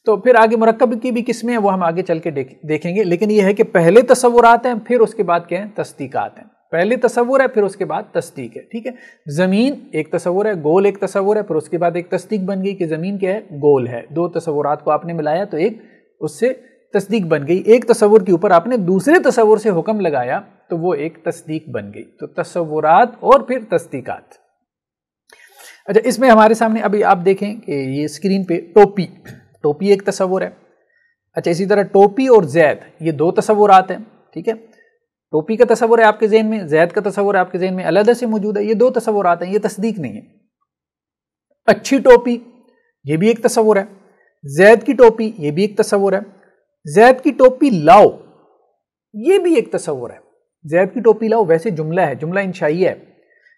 [SPEAKER 1] तो फिर आगे मरकब की भी किस्में हैं वो हम आगे चल के देख, देखेंगे लेकिन ये है कि पहले तस्वुरात हैं फिर उसके बाद क्या हैं तस्दीकात हैं पहले तस्वुर है फिर उसके बाद तस्दीक है ठीक है ज़मीन एक तस्वुर है गोल एक तस्वुर है फिर उसके बाद एक तस्दीक बन गई कि ज़मीन क्या है गोल है दो तस्वुरात को आपने मिलाया तो एक उससे तस्दीक बन गई एक तस्वुर के ऊपर आपने दूसरे तस्वुर से हुक्म लगाया तो वो एक तस्दीक बन गई तो तस्वुरात और फिर तस्दीक अच्छा इसमें हमारे सामने अभी आप देखें कि ये स्क्रीन पे टोपी टोपी एक तस्वुर है अच्छा इसी तरह टोपी और जैद ये दो तस्वुरात हैं ठीक है टोपी का तस्वर है आपके जहन में जैद का तस्वर आपके जहन में अलहदा से मौजूद है ये दो तस्वर आते हैं ये तस्दीक नहीं है अच्छी टोपी ये भी एक तस्वर है जैद की टोपी ये भी एक तस्वर है जैद की टोपी लाओ ये भी एक तस्वर है जैद की टोपी लाओ वैसे जुमला है जुमला इंशाई है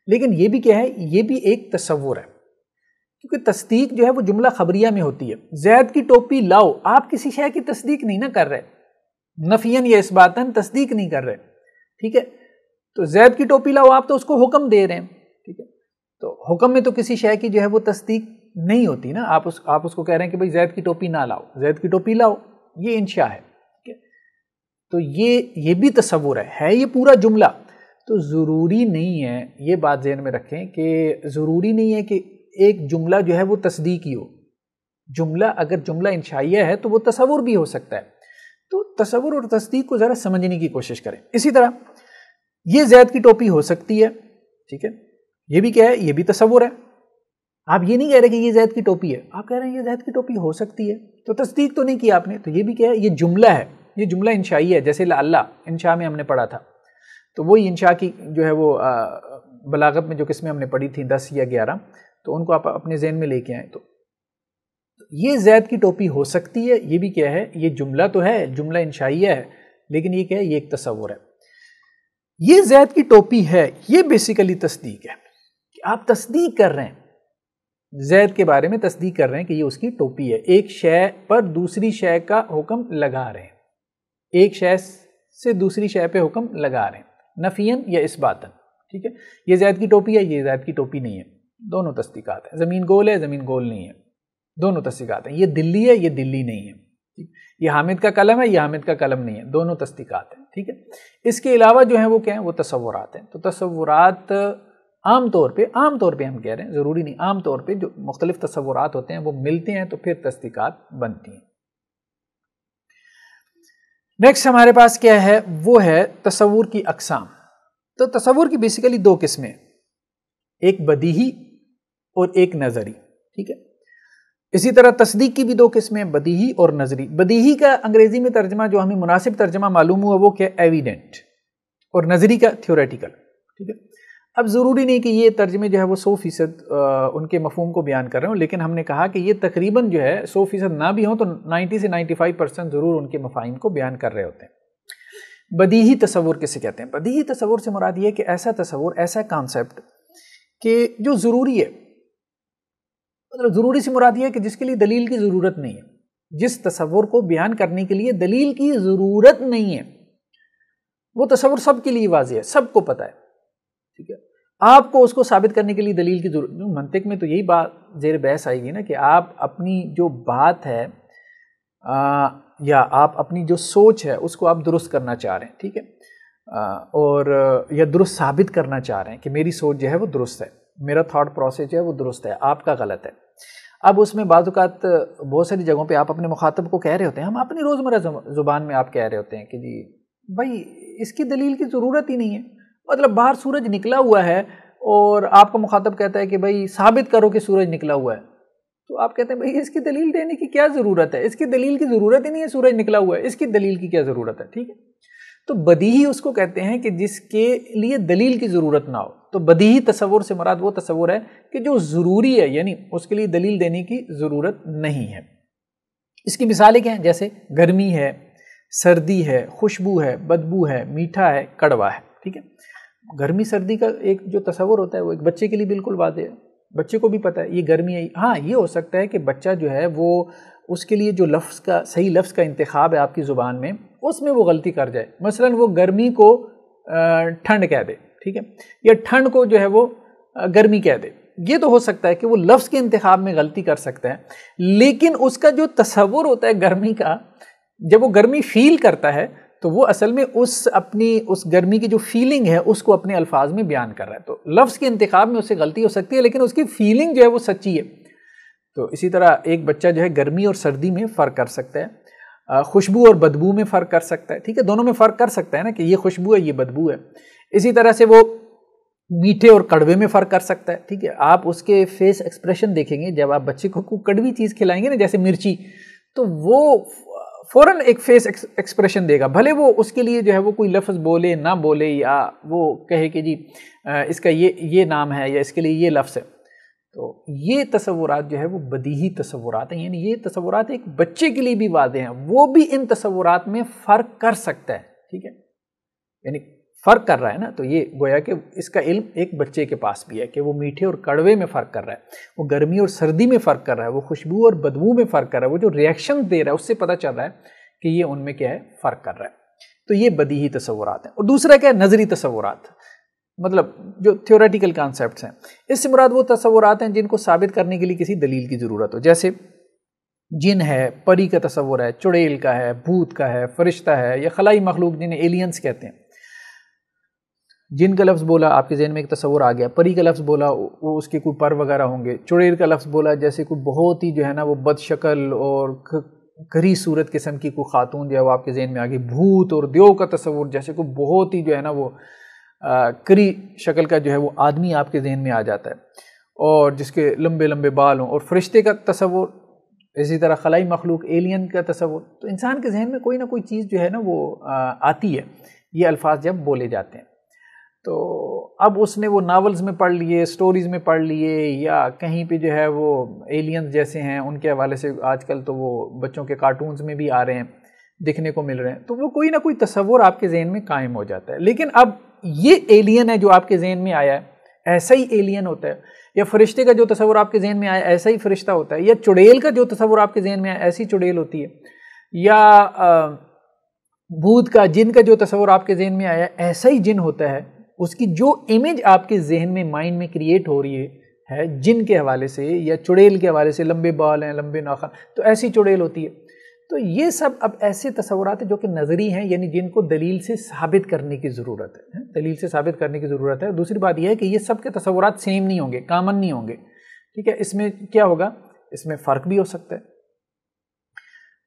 [SPEAKER 1] लेकिन ये भी क्या है ये भी एक तस्वर है क्योंकि तस्दीक जो है वो जुमला खबरिया में होती है जैद की टोपी लाओ आप किसी शय की तस्दीक नहीं ना कर रहे नफियन या बातन तस्दीक नहीं कर रहे ठीक है तो जैद की टोपी लाओ आप तो उसको हुक्म दे रहे हैं ठीक है तो हुक्म में तो किसी शय की जो है वो तस्दीक नहीं होती ना आप उस आप उसको कह रहे हैं कि भाई जैद की टोपी ना लाओ जैद की टोपी लाओ ये इंशा है ठीक है तो ये ये भी तस्वुर है है ये पूरा जुमला तो ज़रूरी नहीं है ये बात जहन में रखें कि ज़रूरी नहीं है कि एक जुमला जो है वो तस्दीक ही हो जुमला अगर जुमला इंशाइया है तो वो तस्वुर भी हो सकता है तो तस्वुर और तस्दीक को ज़रा समझने की कोशिश करें इसी तरह ये जैद की टोपी हो सकती है ठीक है ये भी क्या है ये भी तस्वुर है आप ये नहीं कह रहे कि ये जैद की टोपी है आप कह रहे हैं ये जैद की टोपी हो सकती है तो तस्दीक तो नहीं किया आपने तो ये भी क्या है ये जुमला है ये जुमला इंशाई है जैसे अल्लाह इंशा में हमने पढ़ा था तो वही इंशा की जो है वो बलागत में जो किस्में हमने पढ़ी थी दस या ग्यारह तो उनको आप अपने जहन में लेके आए तो ये जैद की टोपी हो सकती है ये भी क्या है ये जुमला तो है जुमला इंशाइया है लेकिन ये क्या है ये एक तस्वुर है ये जैद की टोपी है ये बेसिकली तस्दीक है कि आप तस्दीक कर रहे हैं जैद के बारे में तस्दीक कर रहे हैं कि ये उसकी टोपी है एक शय पर दूसरी शय का हुक्म लगा रहे हैं एक शय से दूसरी शय पे हुक्म लगा रहे हैं नफियन या बातन ठीक है ये जैद की टोपी है ये जैद की टोपी नहीं है दोनों तस्दीकात है ज़मीन गोल है ज़मीन गोल नहीं है दोनों तस्दीकात हैं ये दिल्ली है ये दिल्ली नहीं है ये हामिद का कलम है ये हामिद का कलम नहीं है दोनों तस्दीकात हैं ठीक है इसके अलावा जो है वो क्या है वो तस्वुरात हैं तो तस्वुरात आम तौर पे आम तौर पे हम कह रहे हैं ज़रूरी नहीं आम तौर पे जो मुख्तलिफ तस्वुरात होते हैं वो मिलते हैं तो फिर तस्दीकात बनती हैं नेक्स्ट हमारे पास क्या है वो है तस्वूर की अकसाम तो तस्वूर की बेसिकली दो किस्में एक बदीही और एक नज़री ठीक है इसी तरह तस्दीक की भी दो किस्में बदीही और नजरी बदीही का अंग्रेजी में तर्जमा जो हमें मुनासिब तर्जमा मालूम हुआ वो क्या एविडेंट और नजरी का थ्योरेटिकल ठीक है अब ज़रूरी नहीं कि ये तर्जमे जो है वो सौ फ़ीसद उनके मफहम को बयान कर रहे हों लेकिन हमने कहा कि ये तकरीबन जो है सौ फ़ीसद ना भी हों तो नाइन्टी से नाइन्टी फाइव परसेंट ज़रूर उनके मफाहिम को बयान कर रहे होते हैं बदीही तस्वुर किसे कहते हैं बदीही तस्वुर से मुराद ये कि ऐसा तस्वुर ऐसा कॉन्सेप्ट कि जो ज़रूरी है मतलब ज़रूरी सी मुराद ये है कि जिसके लिए दलील की ज़रूरत नहीं है जिस तस्वुर को बयान करने के लिए दलील की ज़रूरत नहीं है वो तस्वुर सब के लिए वाज है सबको पता है ठीक है आपको उसको साबित करने के लिए दलील की जरूरत मंतिक में तो यही बात जेर बहस आएगी ना कि आप अपनी जो बात है आ, या आप अपनी जो सोच है उसको आप दुरुस्त करना चाह रहे हैं ठीक है आ, और या दुरुस्त साबित करना चाह रहे हैं कि मेरी सोच जो है वो दुरुस्त है मेरा थाट प्रोसेस जो है वो दुरुस्त है आपका गलत है अब उसमें बाज़ात बहुत सारी जगहों पे आप अपने मुखातब को कह रहे होते हैं हम अपनी रोज़मर्रा ज़ुबान में आप कह रहे होते हैं कि जी भाई इसकी दलील की ज़रूरत ही नहीं है मतलब बाहर सूरज निकला हुआ है और आपका मुखातब कहता है कि भाई साबित करो कि सूरज निकला हुआ है तो आप कहते हैं भाई इसकी दलील देने की क्या ज़रूरत है इसकी दलील की ज़रूरत ही नहीं है सूरज निकला हुआ है इसकी दलील की क्या ज़रूरत है ठीक है तो बदी ही उसको कहते हैं कि जिसके लिए दलील की ज़रूरत ना हो तो बदी तस्वुर से मराद वो तस्वुर है कि जो ज़रूरी है यानी उसके लिए दलील देने की ज़रूरत नहीं है इसकी मिसालें क्या हैं जैसे गर्मी है सर्दी है खुशबू है बदबू है मीठा है कड़वा है ठीक है गर्मी सर्दी का एक जो तस्वुर होता है वो एक बच्चे के लिए बिल्कुल वादे है बच्चे को भी पता है ये गर्मी है हाँ ये हो सकता है कि बच्चा जो है वो उसके लिए जो लफ्ज़ का सही लफ्ज़ का इंतखब है आपकी ज़ुबान में उसमें वो गलती कर जाए मसलन वो गर्मी को ठंड कह दे ठीक है या ठंड को जो है वो गर्मी कह दे ये तो हो सकता है कि वो लफ्ज़ के इंतखब में गलती कर सकते हैं लेकिन उसका जो तस्वुर होता है गर्मी का जब वो गर्मी फील करता है तो वो असल में उस अपनी उस गर्मी की जो फीलिंग है उसको अपने अल्फाज में बयान कर रहा है तो लफ्ज़ के इंतखा में उससे गलती हो सकती है लेकिन उसकी फीलिंग जो है वो सच्ची है तो इसी तरह एक बच्चा जो है गर्मी और सर्दी में फ़र्क कर सकता है खुशबू और बदबू में फ़र्क कर सकता है ठीक है दोनों में फ़र्क कर सकता है ना कि ये खुशबू है ये बदबू है इसी तरह से वो मीठे और कड़वे में फ़र्क कर सकता है ठीक है आप उसके फेस एक्सप्रेशन देखेंगे जब आप बच्चे को कड़वी चीज़ खिलाएंगे ना जैसे मिर्ची तो वो फ़ौरन एक फेस एक्सप्रेशन देगा भले वो उसके लिए जो है वो कोई लफ्ज़ बोले ना बोले या वो कहे कि जी इसका ये ये नाम है या इसके लिए ये लफ्ज़ है तो ये तस्वुरात जो है वो बदीही तस्वुरात हैं यानी ये तस्वुरात एक बच्चे के लिए भी वादे हैं वो भी इन तस्वुरात में फ़र्क कर सकता है ठीक है यानी फ़र्क कर रहा है ना तो ये गोया कि इसका इल्म एक बच्चे के पास भी है कि वो मीठे और कड़वे में फ़र्क कर रहा है वो गर्मी और सर्दी में फ़र्क कर रहा है वो खुशबू और बदबू में फ़र्क कर रहा है वो जो रिएक्शन दे रहा है उससे पता चल रहा है कि ये उनमें क्या है फ़र्क कर रहा है तो ये बदी ही तस्वुरात हैं और दूसरा क्या है नज़री तस्वुरात मतलब जो थियोरेटिकल कॉन्सेप्ट हैं इससे मुराद वो तस्वूर हैं जिनको साबित करने के लिए किसी दलील की ज़रूरत हो जैसे जिन है परी का तस्वूर है चुड़ैल का है भूत का है फरिश्ता है या खलाई मखलूक जिन्हें एलियंस कहते हैं जिन का लफ्ज़ बोला आपके जहन में एक तस्वर आ गया परी का लफ्ज़ बोला वो उसके कोई पर वगैरह होंगे चुड़ैल का लफ्ज़ बोला जैसे कोई बहुत ही जो है ना वो बदशकल और करी सूरत किस्म की कोई खातून जो है वो आपके जहन में आ गई भूत और देव का तस्वूर जैसे कोई बहुत ही जो है ना वो करी शक्ल का जो है वो आदमी आपके जहन में आ जाता है और जिसके लंबे लंबे बाल हों और फरिश्ते का तस्वर इसी तरह खलाई मखलूक एलियन का तस्वर तो इंसान के जहन में कोई ना कोई चीज़ जो है ना वो आती है ये अल्फाज जब बोले जाते हैं तो अब उसने वो नावल्स में पढ़ लिए स्टोरीज़ में पढ़ लिए या कहीं पे जो है वो एलियंस जैसे हैं उनके हवाले से आजकल तो वो बच्चों के कार्टून्स में भी आ रहे हैं दिखने को मिल रहे हैं तो वो कोई ना कोई तस्वूर आपके जहन में कायम हो जाता है लेकिन अब ये एलियन है जो आपके जहन में आया है ऐसा ही एलियन होता है या फरिश्ते का जो तस्वुर आपके जहन में आया ऐसा ही फरिश्ता होता है या चुड़ैल का जो तस्वर आपके जहन में आया ऐसी चुड़ैल होती है या भूत का जिन का जो तस्वर आपके जहन में आया ऐसा ही जिन होता है उसकी जो इमेज आपके जहन में माइंड में क्रिएट हो रही है है जिन के हवाले से या चुड़ैल के हवाले से लंबे बाल हैं लंबे नाखन तो ऐसी चुड़ैल होती है तो ये सब अब ऐसे तस्वूर हैं जो कि नज़री हैं यानी जिनको दलील से साबित करने की ज़रूरत है दलील से साबित करने की ज़रूरत है दूसरी बात यह है कि ये सब के तस्वूर सेम नहीं होंगे कामन नहीं होंगे ठीक है इसमें क्या होगा इसमें फ़र्क भी हो सकता है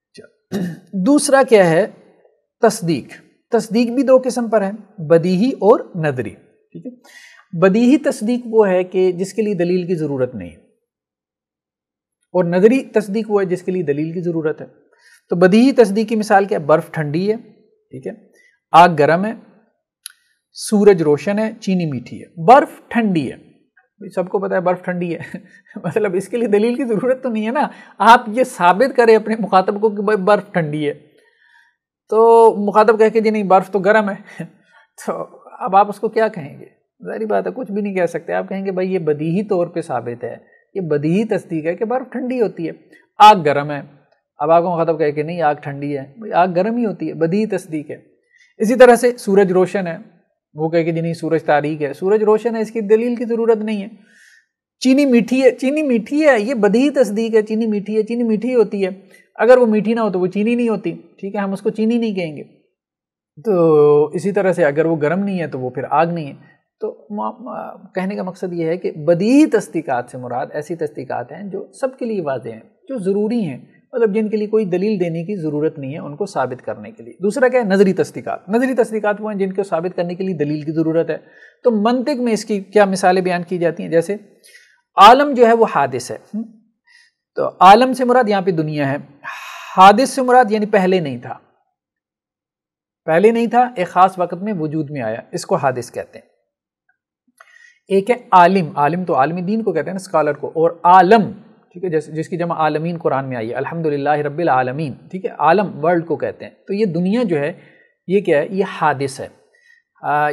[SPEAKER 1] अच्छा, दूसरा क्या है तस्दीक तस्दीक भी दो किस्म पर है बदीही और नदरी ठीक है बदीही तस्दीक वो है कि जिसके लिए दलील की ज़रूरत नहीं और नदरी तस्दीक वो है जिसके लिए दलील की ज़रूरत है तो बदीही तस्दीक की मिसाल क्या है बर्फ़ ठंडी है ठीक है आग गर्म है सूरज रोशन है चीनी मीठी है बर्फ़ ठंडी है सबको पता है बर्फ़ ठंडी है मतलब इसके लिए दलील की ज़रूरत तो नहीं है ना आप ये साबित करें अपने मुखातब को कि भाई बर्फ़ ठंडी है तो मुखातब कह के जी नहीं बर्फ़ तो गर्म है तो अब आप उसको क्या कहेंगे जहरी बात है कुछ भी नहीं कह सकते आप कहेंगे भाई ये बदीही तौर पे साबित है ये बदीही तस्दीक है कि बर्फ़ ठंडी होती है आग गर्म है अब आपको मुखातब कह के नहीं आग ठंडी है भाई आग गर्म ही होती है बदही तस्दीक है इसी तरह से सूरज रोशन है वो कह के जी नहीं सूरज तारीख है सूरज रोशन है इसकी दलील की ज़रूरत नहीं है चीनी मीठी है चीनी मीठी है ये बदही तस्दीक है चीनी मीठी है चीनी मीठी होती है अगर वो मीठी ना हो तो वो चीनी नहीं होती ठीक है हम उसको चीनी नहीं कहेंगे तो इसी तरह से अगर वो गर्म नहीं है तो वो फिर आग नहीं है तो कहने का मकसद ये है कि बदी तस्दीक से मुराद ऐसी तस्दीक हैं जो सबके लिए वाजें हैं जो ज़रूरी हैं मतलब जिनके लिए कोई दलील देने की ज़रूरत नहीं है उनको साबित करने के लिए दूसरा क्या है नज़री तस्दीक़ात नज़री तस्दीक वो हैं जिनको साबित करने के लिए दलील की ज़रूरत है तो मनतिक में इसकी क्या मिसालें बयान की जाती हैं जैसे आलम जो है वो हादिस है हम्म? तो आलम से मुराद यहाँ पे दुनिया है हादिस से मुराद यानी पहले नहीं था पहले नहीं था एक ख़ास वक्त में वजूद में आया इसको हादिस कहते हैं एक है आलिम आलिम तो आलमी दीन को कहते हैं ना स्कॉलर को और आलम ठीक है जैसे जिसकी जमा आलमीन कुरान में आई है अलहमदिल्ला रबिल आलमीन ठीक है आलम वर्ल्ड को कहते हैं तो ये दुनिया जो है ये क्या है ये हादिस है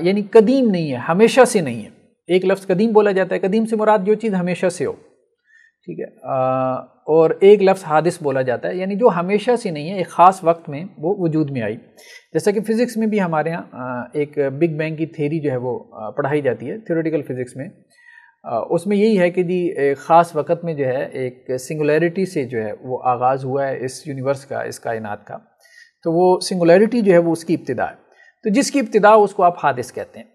[SPEAKER 1] यानी कदीम नहीं है हमेशा से नहीं है एक लफ्ज़ कदीम बोला जाता है कदीम से मुराद जो चीज़ हमेशा से हो ठीक है और एक लफ्स हादिस बोला जाता है यानी जो हमेशा से नहीं है एक ख़ास वक्त में वो वजूद में आई जैसा कि फ़िज़िक्स में भी हमारे यहाँ एक बिग बैंग की थेरी जो है वो पढ़ाई जाती है थ्योरेटिकल फ़िज़िक्स में उसमें यही है कि जी एक ख़ास वक्त में जो है एक सिंगुलैरिटी से जो है वो आगाज़ हुआ है इस यूनिवर्स का इस कायनात का तो वो सिंगुलैरिटी जो है वो उसकी इब्तदा है तो जिसकी इब्तदा उसको आप हादिस कहते हैं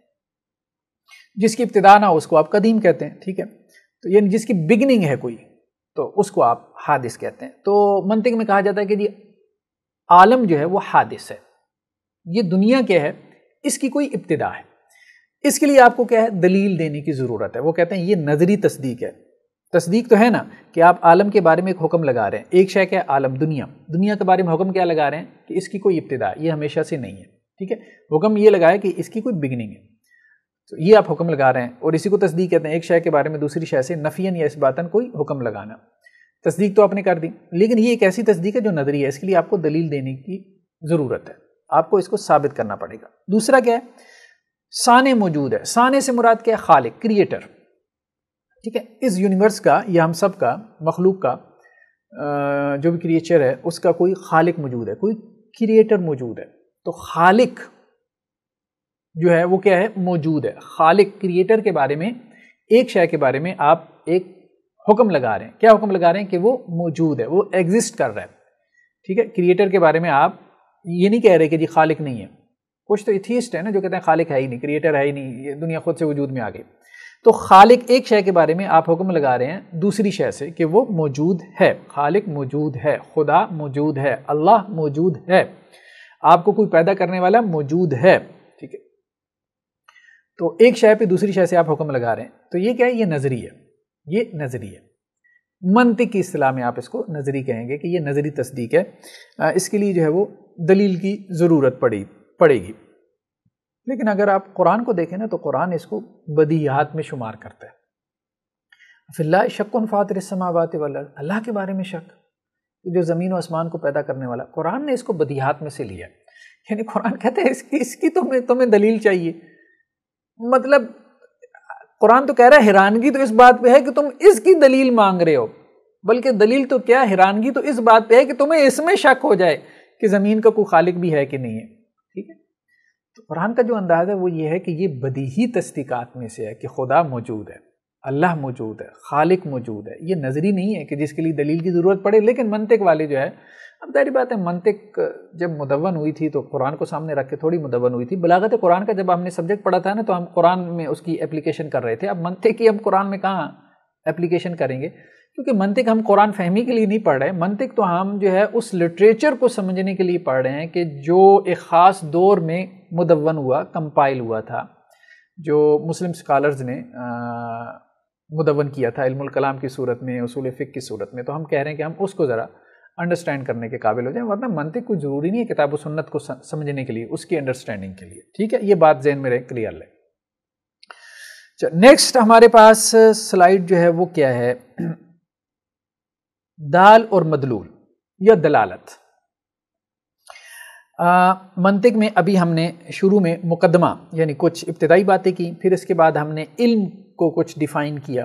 [SPEAKER 1] जिसकी इब्तदा ना उसको आप कदीम कहते हैं ठीक है तो ये जिसकी बिगनिंग है कोई तो उसको आप हादिस कहते हैं तो मंतिक में कहा जाता है कि जी आलम जो है वो हादिस है ये दुनिया क्या है इसकी कोई इब्तदा है इसके लिए आपको क्या है दलील देने की ज़रूरत है वो कहते हैं ये नज़री तस्दीक है तस्दीक तो है ना कि आप आलम के बारे में एक हुक्म लगा रहे हैं एक शय क्या है आलम दुनिया दुनिया के बारे में हुक्म क्या लगा रहे हैं कि इसकी कोई इब्तदा ये हमेशा से नहीं है ठीक है हुक्म ये लगाया कि इसकी कोई बिगनिंग है तो ये आप हुक्म लगा रहे हैं और इसी को तस्दीक कहते हैं एक शय के बारे में दूसरी शय से नफियन या इस बातन कोई हुक्म लगाना तस्दीक तो आपने कर दी लेकिन ये एक ऐसी तस्दीक है जो नदरी है इसके लिए आपको दलील देने की ज़रूरत है आपको इसको साबित करना पड़ेगा दूसरा क्या है साने मौजूद है साने से मुराद क्या है खालिक क्रिएटर ठीक है इस यूनिवर्स का या हम सब का मखलूक का जो भी क्रिएचर है उसका कोई खालिक मौजूद है कोई क्रिएटर मौजूद है तो खालिक जो है वो क्या है मौजूद है खालिक क्रिएटर के बारे में एक शय के बारे में आप एक हुक्म लगा रहे हैं क्या हुक्म लगा रहे हैं कि वो मौजूद है वो एग्जिस्ट कर रहा है ठीक है क्रिएटर के बारे में आप ये नहीं कह रहे कि जी खालिक नहीं है कुछ तो इथियस्ट है ना जो कहते हैं खालिक है ही नहीं क्रिएटर है ही नहीं ये दुनिया खुद से वजूद में आ गई तो खालिक एक शय के बारे में आप हुक्म लगा रहे हैं दूसरी शय से कि वो मौजूद है खालिक मौजूद है खुदा मौजूद है अल्लाह मौजूद है आपको कोई पैदा करने वाला मौजूद है तो एक शय पे दूसरी शय से आप हुक्म लगा रहे हैं तो ये क्या है ये नज़री है ये नज़री है मनतिक की असलाह में आप इसको नज़री कहेंगे कि ये नज़री तस्दीक है इसके लिए जो है वो दलील की ज़रूरत पड़ी पड़ेगी लेकिन अगर आप कुरान को देखें ना तो कुरान इसको बदियात में शुमार करता है फिल्ला शक्न फ़ातर समावत वाल अल्लाह के बारे में शक जो ज़मीन व आसमान को पैदा करने वाला कुरान ने इसको बदियात में से लिया यानी कुरान कहते हैं इसकी इसकी तुम्हें तो तुम्हें दलील चाहिए मतलब कुरान तो कह रहा है हैरानगी तो इस बात पे है कि तुम इसकी दलील मांग रहे हो बल्कि दलील तो क्या हैरानगी तो इस बात पे है कि तुम्हें इसमें शक हो जाए कि ज़मीन का कोई खालिक भी है कि नहीं है ठीक है तो कुरान का जो अंदाज़ है वो ये है कि ये बदीही तस्दीक़ात में से है कि खुदा मौजूद है अल्लाह मौजूद है खालिक मौजूद है ये नज़री नहीं है कि जिसके लिए दलील की ज़रूरत पड़े लेकिन मनतक वाले जो है अब दारी बात है मंतिक जब मुदवन हुई थी तो कुरान को सामने रख के थोड़ी मुदवन हुई थी बलागत कुरान का जब हमने सब्जेक्ट पढ़ा था ना तो हम कुरान में उसकी एप्लीकेशन कर रहे थे अब मंतिक की हम कुरान में कहाँ एप्लीकेशन करेंगे क्योंकि मंतिक हम कुरान फहमी के लिए नहीं पढ़ रहे मंतिक तो हम जो है उस लिटरेचर को समझने के लिए पढ़ रहे हैं कि जो एक ख़ास दौर में मुदवन हुआ कंपाइल हुआ था जो मुस्लिम स्कॉलर्स ने मुदवन किया था इल्मुल कलाम की सूरत में उसूल फ़िक की सूरत में तो हम कह रहे हैं कि हम उसको ज़रा अंडरस्टैंड करने के काबिल हो जाए वरना मंतिक को ज़रूरी नहीं है किताब सुन्नत को समझने के लिए उसकी अंडरस्टैंडिंग के लिए ठीक है ये बात जहन में रहे क्लियर रहे नेक्स्ट हमारे पास स्लाइड जो है वो क्या है दाल और मदलूल या दलालत मंतिक में अभी हमने शुरू में मुकदमा यानी कुछ इब्तदाई बातें की फिर इसके बाद हमने इल्म को कुछ डिफ़ाइन किया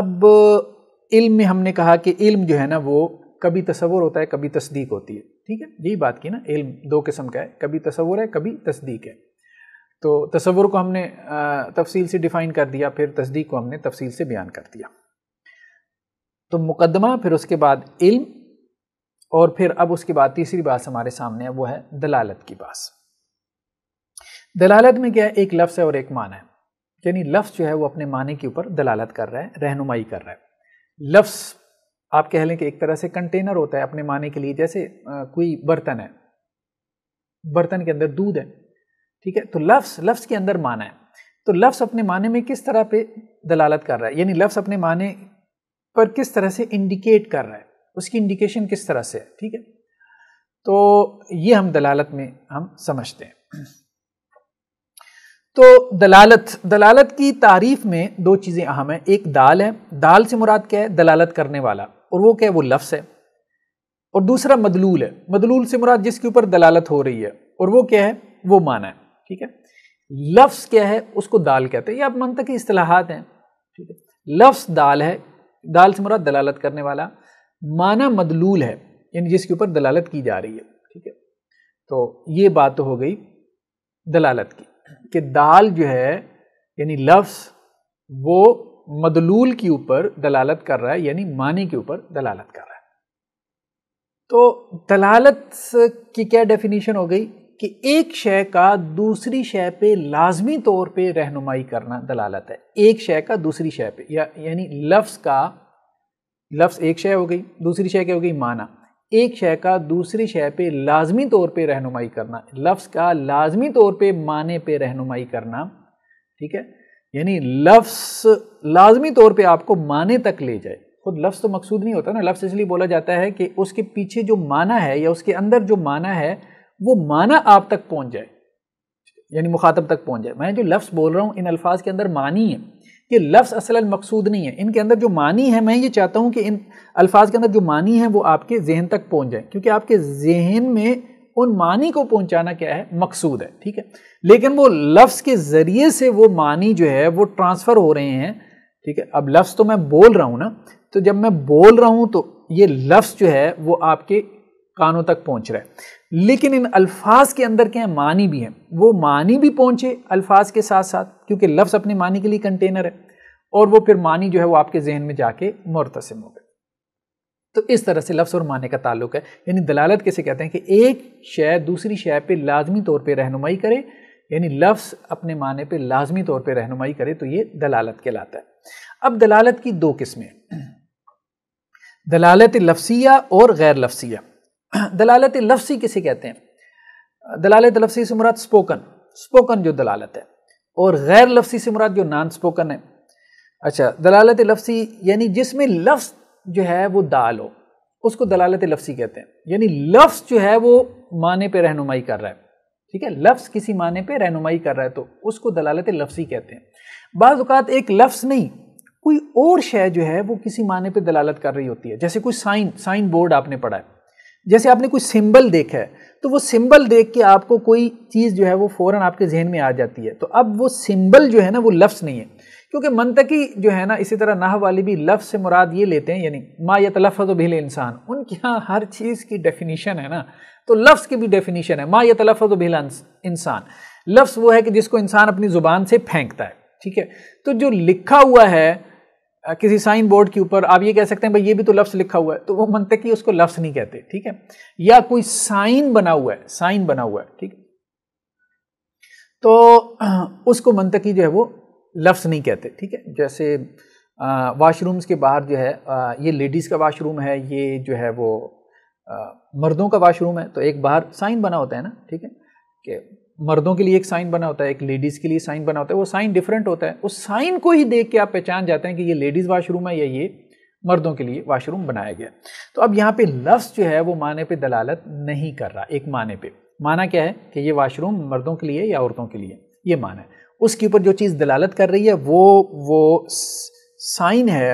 [SPEAKER 1] अब इल्म में हमने कहा कि इल्म जो है ना वो कभी तसवर होता है कभी तस्दीक होती है ठीक है यही बात की ना इल्म दो किस्म का है कभी तस्वर है कभी तस्दीक है तो तस्वुर को हमने तफसील से डिफ़ाइन कर दिया फिर तस्दीक को हमने तफसील से बयान कर दिया तो मुकदमा फिर उसके बाद इल्म और फिर अब उसके बाद तीसरी बात हमारे सामने है वो है दलालत की बात दलालत में क्या है एक लफ्ज़ है और एक माना है यानी लफ्ज़ जो है वो अपने माने के ऊपर दलालत कर रहा है रहनुमाई कर रहा है लफ्ज़ आप कह लें कि एक तरह से कंटेनर होता है अपने माने के लिए जैसे कोई बर्तन है बर्तन के अंदर दूध है ठीक है तो लफ्स लफ्स के अंदर माना है तो लफ्स अपने माने में किस तरह पे दलालत कर रहा है यानी लफ्स अपने माने पर किस तरह से इंडिकेट कर रहा है उसकी इंडिकेशन किस तरह से है ठीक है तो ये हम दलालत में हम समझते हैं तो दलालत दलालत की तारीफ में दो चीज़ें अहम हैं एक दाल है दाल से मुराद क्या है दलालत करने वाला और वो क्या है वो लफ्स है और दूसरा मदलूल है मदलूल से मुराद जिसके ऊपर दलालत हो रही है और वो क्या है वो माना है ठीक है लफ्स क्या है उसको दाल कहते हैं ये आप मनतक की असलाहत हैं ठीक है लफ्स दाल है दाल से मुराद दलालत करने वाला माना मदलूल है यानी जिसके ऊपर दलालत की जा रही है ठीक है तो ये बात तो हो गई दलालत की कि दाल जो है यानी लफ्स वो मदलूल के ऊपर दलालत कर रहा है यानी मानी के ऊपर दलालत कर रहा है तो दलालत की क्या डेफिनेशन हो गई कि एक शय का दूसरी शय पे लाजमी तौर पे रहनुमाई करना दलालत है एक शय का दूसरी शय पे या यानी लफ्स का लफ्स एक शय हो गई दूसरी शय क्या हो गई माना एक शय का दूसरी शय पे लाजमी तौर पे रहनुमाई करना लफ्स का लाजमी तौर पे माने पे रहनुमाई करना ठीक है यानी लफ्स लाजमी तौर पे आपको माने तक ले जाए खुद लफ्स तो मकसूद नहीं होता ना लफ्स इसलिए बोला जाता है कि उसके पीछे जो माना है या उसके अंदर जो माना है वो माना आप तक पहुंच जाए यानी मुखातब तक पहुंच जाए मैं जो लफ्स बोल रहा हूँ इन अल्फाज के अंदर मानी है ये लफ्स असल मकसूद नहीं है इनके अंदर जो मानी है मैं ये चाहता हूँ कि इन अल्फाज के अंदर जो मानी है वो आपके जहन तक पहुँच जाए क्योंकि आपके जहन में उन मानी को पहुंचाना क्या है मकसूद है ठीक है लेकिन वो लफ्ज़ के ज़रिए से वो मानी जो है वो ट्रांसफ़र हो रहे हैं ठीक है अब लफ्ज़ तो मैं बोल रहा हूं ना तो जब मैं बोल रहा हूँ तो ये लफ्स जो है वो आपके कानों तक पहुंच रहा है लेकिन इन अल्फाज के अंदर क्या है मानी भी हैं वो मानी भी पहुंचे अल्फाज के साथ साथ क्योंकि लफ्ज़ अपने मानी के लिए कंटेनर है और वो फिर मानी जो है वो आपके जहन में जाके मुरतसम हो गए तो इस तरह से लफ्स और माने का ताल्लुक है यानी दलालत कैसे कहते हैं कि एक शय दूसरी शय पे लाजमी तौर पे रहनुमाई करे यानी लफ्स अपने माने पे लाजमी तौर पे रहनुमाई करे तो ये दलालत कहलाता है अब दलालत की दो किस्में दलालत लफ्सिया और गैर लफ्सिया दलालत लफ्सी किसे कहते हैं दलालत लफ्सी से मुराद स्पोकन स्पोकन जो दलालत है और गैर लफ्सी से मुराद जो नान स्पोकन है अच्छा दलालत लफ्सी यानी जिसमें लफ्स जो है वो दाल हो उसको दलालत लफ्सी कहते हैं यानी लफ्स जो है वो माने पे रहनुमाई कर रहा है ठीक है लफ्स किसी माने पे रहनुमाई कर रहा है तो उसको दलालत लफ्सी कहते हैं बाज़ात एक लफ्स नहीं कोई और शय जो है वो किसी माने पे दलालत कर रही होती है जैसे कोई साइन साइन बोर्ड आपने पढ़ा है जैसे आपने कोई सिंबल देखा है तो वो सिंबल देख के आपको कोई चीज़ जो है वो फ़ौरन आपके जहन में आ जाती है तो अब वो सिंबल जो है ना वो लफ्स नहीं है क्योंकि मनतकी जो है ना इसी तरह नाह वाली भी लफ्ज़ से मुराद ये लेते हैं यानी मा तलफ़ तो बिल इंसान उनके यहाँ हर चीज़ की डेफिनीशन है ना तो लफ्ज़ की भी डेफिनीशन है मा तलफ़ तो बिल इंसान लफ्ज़ वो है कि जिसको इंसान अपनी ज़ुबान से फेंकता है ठीक है तो जो लिखा हुआ है किसी साइन बोर्ड के ऊपर आप ये कह सकते हैं भाई ये भी तो लफ्ज़ लिखा हुआ है तो वो मनतकी उसको लफ्ज़ नहीं कहते ठीक है या कोई साइन बना हुआ है साइन बना हुआ है ठीक तो उसको मनतकी जो है वो लफ्ज़ नहीं कहते ठीक है जैसे वाशरूम्स के बाहर जो है आ, ये लेडीज़ का वाशरूम है ये जो है वो आ, मर्दों का वाशरूम है तो एक बाहर साइन बना होता है ना ठीक है कि मर्दों के लिए एक साइन बना होता है एक लेडीज़ के लिए साइन बना होता है वो साइन डिफरेंट होता है उस साइन को ही देख के आप पहचान जाते हैं कि ये लेडीज़ वाशरूम है या ये मर्दों के लिए वाशरूम बनाया गया तो अब यहाँ पे लफ्ज़ जो है वो माने पे दलालत नहीं कर रहा एक माने पे माना क्या है कि ये वाशरूम मर्दों के लिए या औरतों के लिए ये माना है उसके ऊपर जो चीज़ दलालत कर रही है वो वो साइन है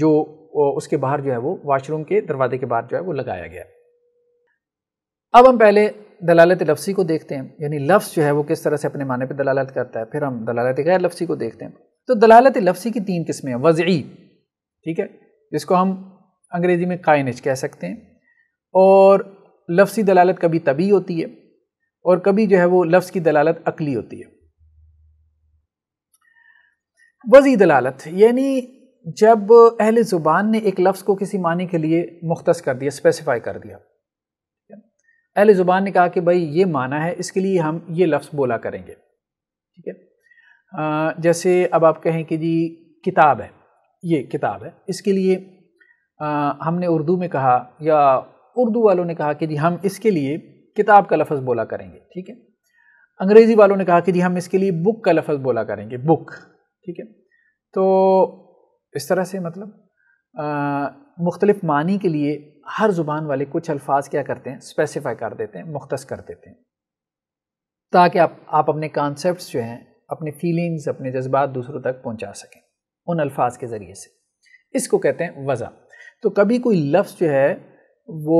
[SPEAKER 1] जो उसके बाहर जो है वो वाशरूम के दरवाजे के बाहर जो है वो लगाया गया अब हम पहले दलालत लफ्सी को देखते हैं यानी लफ्स जो है वो किस तरह से अपने माने पर दलालत करता है फिर हम दलालत गैर लफ्सी को देखते हैं तो दलालत लफ्सी की तीन किस्में हैं वज़ी ठीक है जिसको हम अंग्रेज़ी में काइनज कह सकते हैं और लफ्सी दलालत कभी तभी होती है और कभी जो है वो लफ्स की दलालत अकली होती है वजी दलालत यानी जब अहल ज़ुबान ने एक लफ्ज़ को किसी मानी के लिए मुख्त कर दिया स्पेसिफाई कर दिया अहल ज़ुबान ने कहा कि भाई ये माना है इसके लिए हम ये लफ्ज़ बोला करेंगे ठीक है जैसे अब आप कहें कि जी किताब है ये किताब है इसके लिए आ, हमने उर्दू में कहा या उर्दू वालों ने कहा कि जी हम इसके लिए किताब का लफ्ज़ बोला करेंगे ठीक है अंग्रेज़ी वालों ने कहा कि जी हम इसके लिए बुक का लफ्ज़ बोला करेंगे बुक ठीक है तो इस तरह से मतलब मुख्तलिफ मानी के लिए हर ज़ुबान वाले कुछ अल्फाज क्या करते हैं स्पेसिफाई कर देते हैं मुख्त कर देते हैं ताकि आप आप अपने कॉन्सेप्ट जो हैं अपने फीलिंग्स अपने जज्बात दूसरों तक पहुँचा सकें उन अल्फाज के ज़रिए से इसको कहते हैं वज़ा तो कभी कोई लफ्ज़ जो है वो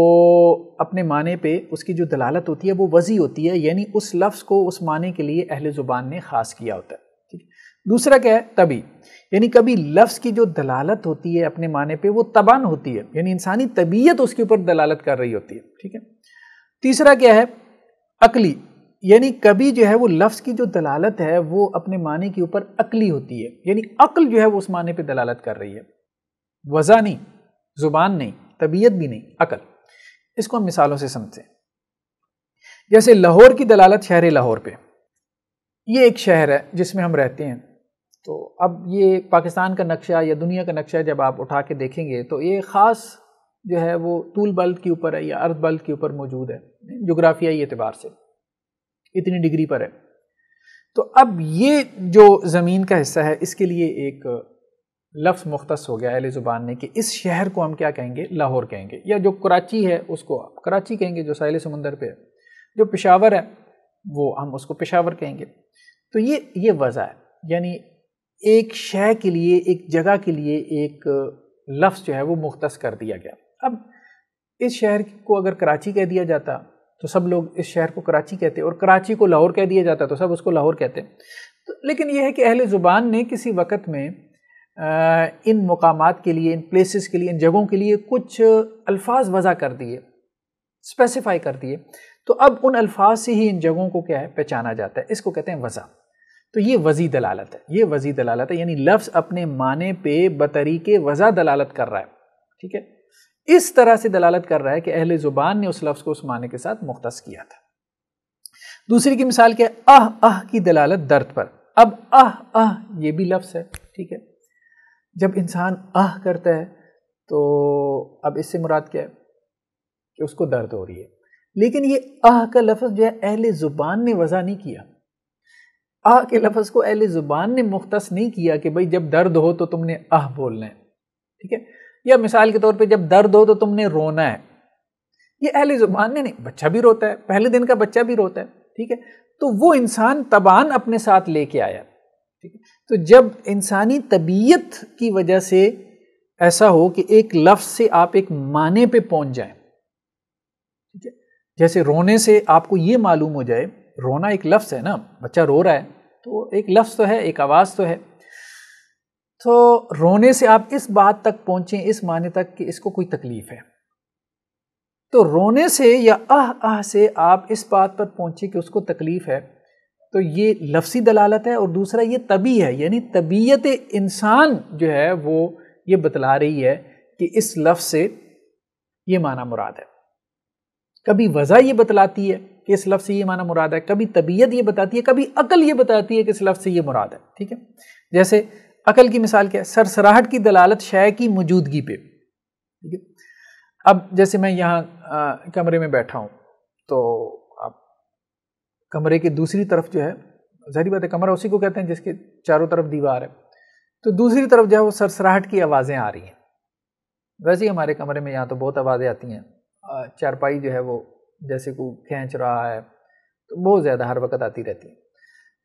[SPEAKER 1] अपने माने पे उसकी जो दलालत होती है वो वज़ी होती है यानी उस लफ्ज़ को उस माने के लिए अहल ज़ुबान ने ख़ास किया होता है दूसरा क्या है तभी यानी कभी लफ्ज़ की जो दलालत होती है अपने माने पे वो तबान होती है यानी इंसानी तबीयत उसके ऊपर दलालत कर रही होती है ठीक है तीसरा क्या है अकली यानी कभी जो है वो लफ्ज़ की जो दलालत है वो अपने माने के ऊपर अकली होती है यानी अक्ल जो है वो उस माने पे दलालत कर रही है वज़ा नहीं ज़ुबान नहीं तबीयत भी नहीं अकल इसको हम मिसालों से समझें जैसे लाहौर की दलालत शहर लाहौर पे ये एक शहर है जिसमें हम रहते हैं तो अब ये पाकिस्तान का नक्शा या दुनिया का नक्शा जब आप उठा के देखेंगे तो ये ख़ास जो है वो तूल बल्द के ऊपर है या अर्थ बल्द के ऊपर मौजूद है जोग्राफियाई एतबार से इतनी डिग्री पर है तो अब ये जो ज़मीन का हिस्सा है इसके लिए एक लफ्स मुख्त हो गया अहले ज़ुबान ने कि इस शहर को हम क्या कहेंगे लाहौर कहेंगे या जो कराची है उसको आप कराची कहेंगे जो साहिल समंदर पे है जो पेशावर है वो हम उसको पेशावर कहेंगे तो ये ये वजह है यानी एक शय के लिए एक जगह के लिए एक लफ्ज़ जो है वो मुख्तस कर दिया गया अब इस शहर को अगर कराची कह दिया जाता तो सब लोग इस शहर को कराची कहते और कराची को लाहौर कह दिया जाता तो सब उसको लाहौर कहते तो लेकिन यह है कि अहल ज़ुबान ने किसी वक्त में इन मकाम के लिए इन प्लेसेस के लिए इन जगहों के लिए कुछ अल्फाज वज़ा कर दिए स्पेसिफाई कर दिए तो अब उन अल्फाज से ही इन जगहों को क्या है पहचाना जाता है इसको कहते हैं वज़ा तो ये वजी दलालत है ये वजी दलालत है यानी लफ्ज़ अपने माने पे बतरीके वज़ा दलालत कर रहा है ठीक है इस तरह से दलालत कर रहा है कि अहल ज़ुबान ने उस लफ्ज़ को उस माने के साथ मुख्त किया था दूसरी की मिसाल क्या अह अह की दलालत दर्द पर अब अह अह ये भी लफ्ज़ है ठीक है जब इंसान आह करता है तो अब इससे मुराद क्या है कि उसको दर्द हो रही है लेकिन ये आह का लफ्ज़ जो है अहल ज़ुबान ने वज़ा नहीं किया आ के लफ्ज़ को अहल ज़ुबान ने मुख्तस नहीं किया कि भाई जब दर्द हो तो तुमने आह बोलना है ठीक है या मिसाल के तौर पे जब दर्द हो तो तुमने रोना है ये अहल ज़ुबान ने नहीं बच्चा भी रोता है पहले दिन का बच्चा भी रोता है ठीक है तो वो इंसान तबान अपने साथ लेके आया ठीक है तो जब इंसानी तबीयत की वजह से ऐसा हो कि एक लफ्ज़ से आप एक माने पर पहुंच जाए ठीक है जैसे रोने से आपको ये मालूम हो जाए रोना एक लफ्ज़ है ना बच्चा रो रहा है तो एक लफ्ज़ तो है एक आवाज़ तो है तो रोने से आप इस बात तक पहुँचें इस माने तक कि इसको कोई तकलीफ़ है तो रोने से या आह आह से आप इस बात पर पहुँचें कि उसको तकलीफ़ है तो ये लफ्सी दलालत है और दूसरा ये तबी है यानी तबीयत इंसान जो है वो ये बतला रही है कि इस लफ्ज़ से ये माना मुराद है कभी वजह ये बतलाती है कि इस लफ्ज़ से ये माना मुराद है कभी तबीयत ये बताती है कभी अकल ये बताती है कि इस लफ्ज़ से ये मुराद है ठीक है जैसे अकल की मिसाल क्या है सरसराहट की दलालत शय की मौजूदगी पे ठीक है अब जैसे मैं यहाँ कमरे में बैठा हूँ तो आप कमरे की दूसरी तरफ जो है जहरी बात है कमरा उसी को कहते हैं जिसके चारों तरफ दीवार है तो दूसरी तरफ जो है वो सरसराहट की आवाज़ें आ रही हैं वैसे ही हमारे कमरे में यहाँ तो बहुत आवाज़ें आती हैं चारपाई जो है वो जैसे को खींच रहा है तो बहुत ज़्यादा हर वक्त आती रहती है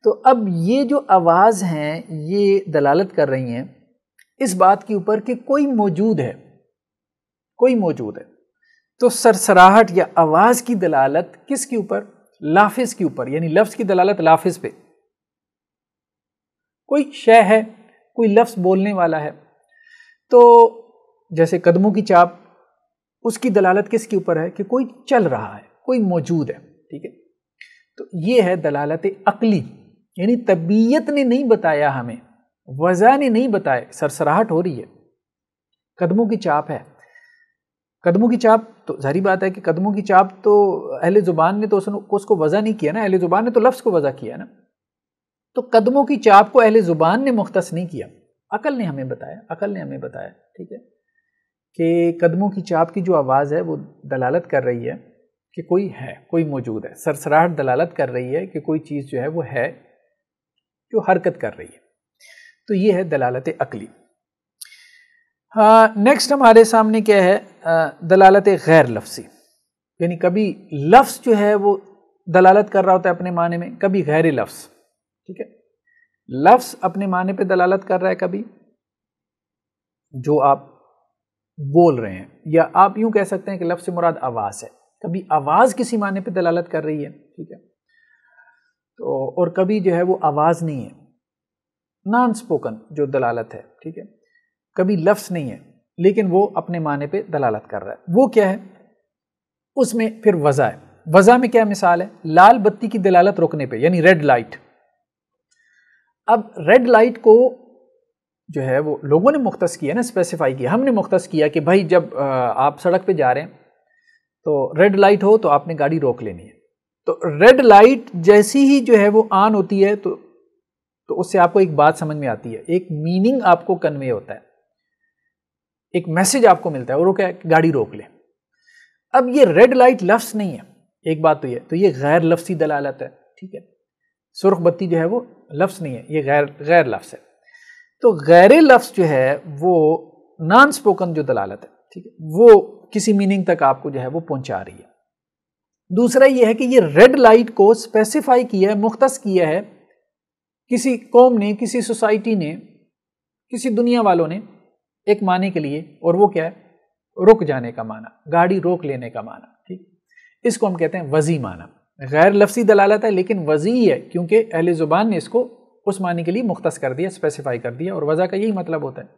[SPEAKER 1] तो अब ये जो आवाज़ हैं ये दलालत कर रही हैं इस बात के ऊपर कि कोई मौजूद है कोई मौजूद है तो सरसराहट या आवाज़ की दलालत किसके ऊपर लाफिस के ऊपर यानी लफ्ज़ की दलालत लाफिज पे कोई शय है कोई लफ्ज़ बोलने वाला है तो जैसे कदमों की चाप उसकी दलालत किसके ऊपर है कि कोई चल रहा है कोई मौजूद है ठीक है तो ये है दलालत अकली यानी तबीयत ने नहीं बताया हमें वजह ने नहीं बताया सरसराहट हो रही है कदमों की चाप है कदमों की चाप तो जारी बात है कि कदमों की चाप तो अहले ज़ुबान ने तो उसको उसको वजह नहीं किया ना अहले ज़ुबान ने तो लफ्ज़ को वजह किया ना तो कदमों की चाप को अहले ज़ुबान ने मुख्त नहीं किया अकल ने हमें बताया अकल ने हमें बताया ठीक है कि कदमों की चाप की जो आवाज़ है वो दलालत कर रही है कि कोई है कोई मौजूद है सरसराहट दलालत कर रही है कि कोई चीज़ जो है वो है जो हरकत कर रही है तो ये है दलालत अकली नेक्स्ट हाँ, हमारे सामने क्या है दलालत गैर लफ्सी यानी कभी लफ्स जो है वो दलालत कर रहा होता है अपने माने में कभी गैर लफ्स ठीक है लफ्स अपने माने पे दलालत कर रहा है कभी जो आप बोल रहे हैं या आप यूं कह सकते हैं कि लफ्ज़ से मुराद आवाज़ है कभी आवाज़ किसी माने पे दलालत कर रही है ठीक है तो और कभी जो है वो आवाज़ नहीं है नॉन स्पोकन जो दलालत है ठीक है कभी लफ्ज़ नहीं है लेकिन वो अपने माने पे दलालत कर रहा है वो क्या है उसमें फिर वज़ा है वज़ा में क्या मिसाल है लाल बत्ती की दलालत रोकने पे यानी रेड लाइट अब रेड लाइट को जो है वो लोगों ने मुख्त किया ना स्पेसिफाई किया हमने मुख्त किया कि भाई जब आप सड़क पे जा रहे हैं तो रेड लाइट हो तो आपने गाड़ी रोक लेनी है तो रेड लाइट जैसी ही जो है वो ऑन होती है तो तो उससे आपको एक बात समझ में आती है एक मीनिंग आपको कन्वे होता है एक मैसेज आपको मिलता है और वो क्या गाड़ी रोक ले अब ये रेड लाइट लफ्स नहीं है एक बात तो ये तो ये गैर लफ्सी दलालत है ठीक है सुरख बत्ती जो है वो लफ्स नहीं है ये गैर गैर लफ्स है तो गैर लफ्ज़ जो है वो नॉन स्पोकन जो दलालत है ठीक है वो किसी मीनिंग तक आपको जो है वो पहुंचा रही है दूसरा ये है कि ये रेड लाइट को स्पेसिफाई किया है मुख्त किया है किसी कौम ने किसी सोसाइटी ने किसी दुनिया वालों ने एक माने के लिए और वो क्या है रुक जाने का माना गाड़ी रोक लेने का माना ठीक इसको हम कहते हैं वजी माना गैर लफ्सी दलालत है लेकिन वजी है क्योंकि अहल ज़ुबान ने इसको उस मानी के लिए मुख्त कर दिया स्पेसिफाई कर दिया और वजह का यही मतलब होता है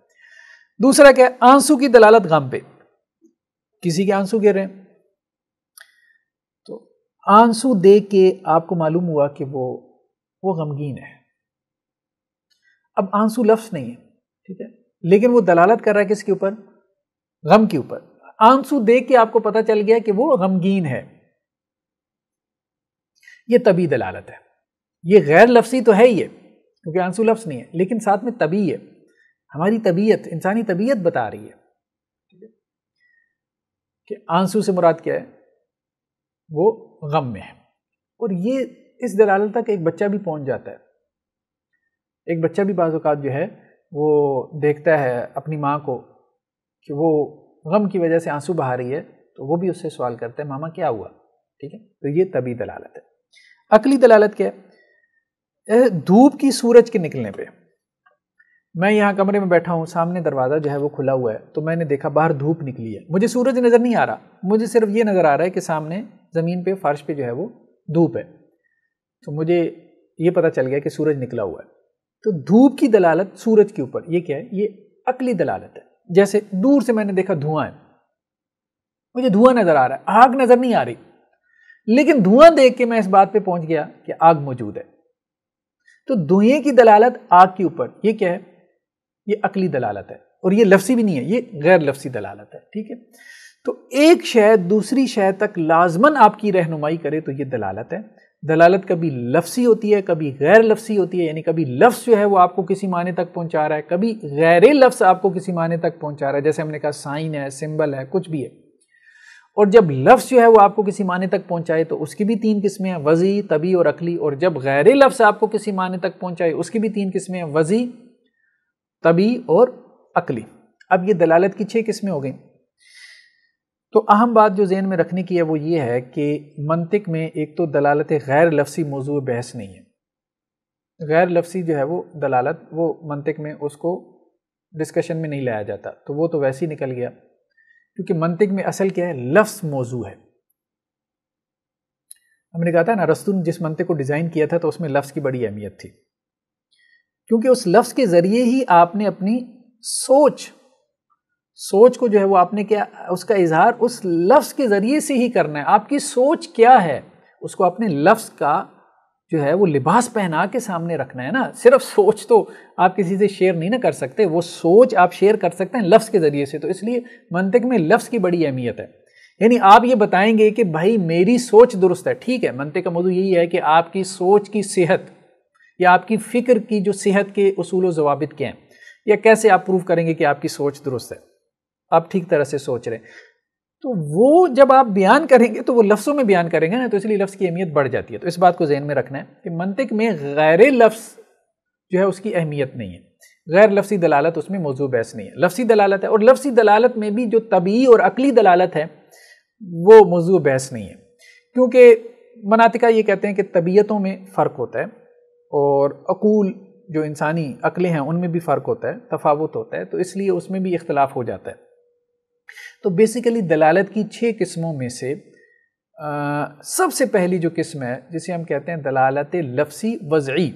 [SPEAKER 1] दूसरा क्या आंसू की दलालत गम पे किसी के आंसू गिर रहे हैं तो आंसू दे के आपको मालूम हुआ कि वो वो गमगीन है अब आंसू लफ्स नहीं है ठीक है लेकिन वो दलालत कर रहा है किसके ऊपर गम के ऊपर आंसू देख के आपको पता चल गया कि वो गमगीन है ये तभी दलालत है ये गैर लफ्सी तो है ही है क्योंकि आंसू लफ्स नहीं है लेकिन साथ में है हमारी तबीयत इंसानी तबीयत बता रही है कि आंसू से मुराद क्या है वो गम में है और ये इस दलाल तक एक बच्चा भी पहुंच जाता है एक बच्चा भी बाज़ात जो है वो देखता है अपनी माँ को कि वो गम की वजह से आंसू बहा रही है तो वो भी उससे सवाल करता है मामा क्या हुआ ठीक है तो ये तभी दलालत है अकली दलालत क्या है धूप की सूरज के निकलने पे मैं यहाँ कमरे में बैठा हूँ सामने दरवाज़ा जो है वो खुला हुआ है तो मैंने देखा बाहर धूप निकली है मुझे सूरज नज़र नहीं आ रहा मुझे सिर्फ ये नज़र आ रहा है कि सामने ज़मीन पे फर्श पे जो है वो धूप है तो मुझे ये पता चल गया कि सूरज निकला हुआ है तो धूप की दलालत सूरज के ऊपर ये क्या है ये अकली दलालत है जैसे दूर से मैंने देखा धुआं है मुझे धुआं नज़र आ रहा है आग नज़र नहीं आ रही लेकिन धुआं देख के मैं इस बात पर पहुँच गया कि आग मौजूद है तो धुएं की दलालत आग के ऊपर ये क्या है ये अकली दलालत है और ये लफ्सी भी नहीं है ये गैर लफ्सी दलालत है ठीक है तो एक शय दूसरी शय तक लाजमन आपकी रहनुमाई करे तो ये दलालत है दलालत कभी लफ्सी होती है कभी गैर लफ्सी होती है यानी कभी लफ्स जो है वो आपको किसी माने तक पहुंचा रहा है कभी गैर लफ्स आपको किसी माने तक पहुंचा रहा है जैसे हमने कहा साइन है सिंबल है कुछ भी है और जब लफ्स जो है वो आपको किसी माने तक पहुंचाए तो उसकी भी तीन किस्में हैं वज़ी तबी और अकली और जब गैर लफ्स आपको किसी माने तक पहुंचाए उसकी भी तीन किस्में हैं वज़ी तबी और अकली अब ये दलालत की छः किस्में हो गई तो अहम बात जो जहन में रखने की है वो ये है कि मनतिक में एक तो दलालत गैर लफ्सी मौजू बहस नहीं है गैर लफ्सी जो है वो दलालत वो मनतिक में उसको डिस्कशन में नहीं लाया जाता तो वो तो वैसे ही निकल गया क्योंकि मंतिक में असल क्या है लफ्स मौजू है हमने कहा था ना रस्तुन जिस मंतिक को डिज़ाइन किया था तो उसमें लफ्स की बड़ी अहमियत थी क्योंकि उस लफ्स के ज़रिए ही आपने अपनी सोच सोच को जो है वो आपने क्या उसका इजहार उस लफ्स के ज़रिए से ही करना है आपकी सोच क्या है उसको अपने लफ्स का जो है वो लिबास पहना के सामने रखना है ना सिर्फ सोच तो आप किसी से शेयर नहीं ना कर सकते वो सोच आप शेयर कर सकते हैं लफ्ज़ के ज़रिए से तो इसलिए मनतक में लफ्ज़ की बड़ी अहमियत है यानी आप ये बताएंगे कि भाई मेरी सोच दुरुस्त है ठीक है मनते का मौजू यही है कि आपकी सोच की सेहत या आपकी फ़िक्र की जो सेहत के असूल जवाबित के हैं या कैसे आप प्रूव करेंगे कि आपकी सोच दुरुस्त है आप ठीक तरह से सोच रहे हैं तो वो जब आप बयान करेंगे तो वो लफ्ज़ों में बयान करेंगे ना तो इसलिए लफ्ज़ की अहमियत बढ़ जाती है तो इस बात को जहन में रखना है कि मनतिक में गैर लफ्ज़ जो है उसकी अहमियत नहीं है गैर लफ्सी दलालत उसमें मौजू बहस नहीं है लफ्सी दलालत है और लफ्सी दलालत में भी जो तबी और अकली दलालत है वो मौजू बहस नहीं है क्योंकि मनातिका ये कहते हैं कि तबीयतों में फ़र्क होता है और अकूल जो इंसानी अकलें हैं उनमें भी फ़र्क होता है तफावत होता है तो इसलिए उसमें भी इख्तलाफ हो जाता है तो बेसिकली दलालत की छः किस्मों में से सबसे पहली जो किस्म है जिसे हम कहते हैं दलालत लफ्सी वज़ी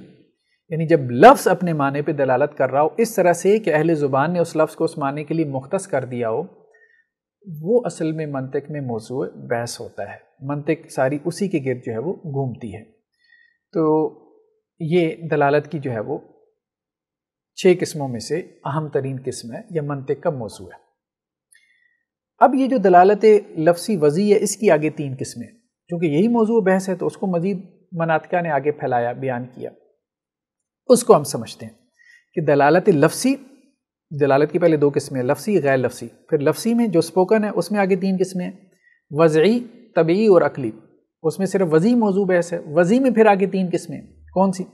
[SPEAKER 1] यानी जब लफ्ज़ अपने माने पे दलालत कर रहा हो इस तरह से कि अहल ज़ुबान ने उस लफ्ज़ को उस माने के लिए मुख्तस कर दिया हो वो असल में मनतक में मौजू बहस होता है मनतक सारी उसी के गिरद जो है वो घूमती है तो ये दलालत की जो है वो छः किस्मों में से अहम तरीन किस्म है या मनतक का मौजू है अब ये जो दलालत लफसी वजी है इसकी आगे तीन किस्में क्योंकि यही मौजू बहस है तो उसको मजीद मनातका ने आगे फैलाया बयान किया उसको हम समझते हैं कि दलालत लफसी दलालत की पहले दो किस्में लफसी गैर लफसी फिर लफसी में जो स्पोकन है उसमें आगे तीन किस्में हैं वज़ी तबी और अकली उसमें सिर्फ वज़ी मौजू बहस है वज़ी में फिर आगे तीन किस्में कौन सी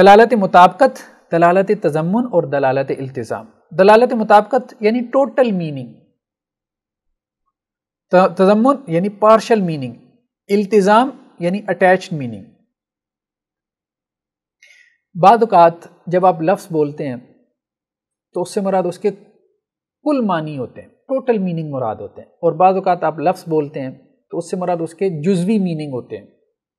[SPEAKER 1] दलालत मुताबकत दलालत तजमन और दलालत अल्तज़ाम दलालत मुताबकत यानी टोटल मीनिंग तजमुन यानी पार्शल मीनिंग इल्तिज़ाम यानी अटैच मीनिंग बाद जब आप लफ्स बोलते हैं तो उससे मुराद उसके कुल मानी होते हैं टोटल मीनिंग मुराद होते हैं और बाद आप लफ्स बोलते हैं तो उससे मुराद उसके जुजवी मीनिंग होते हैं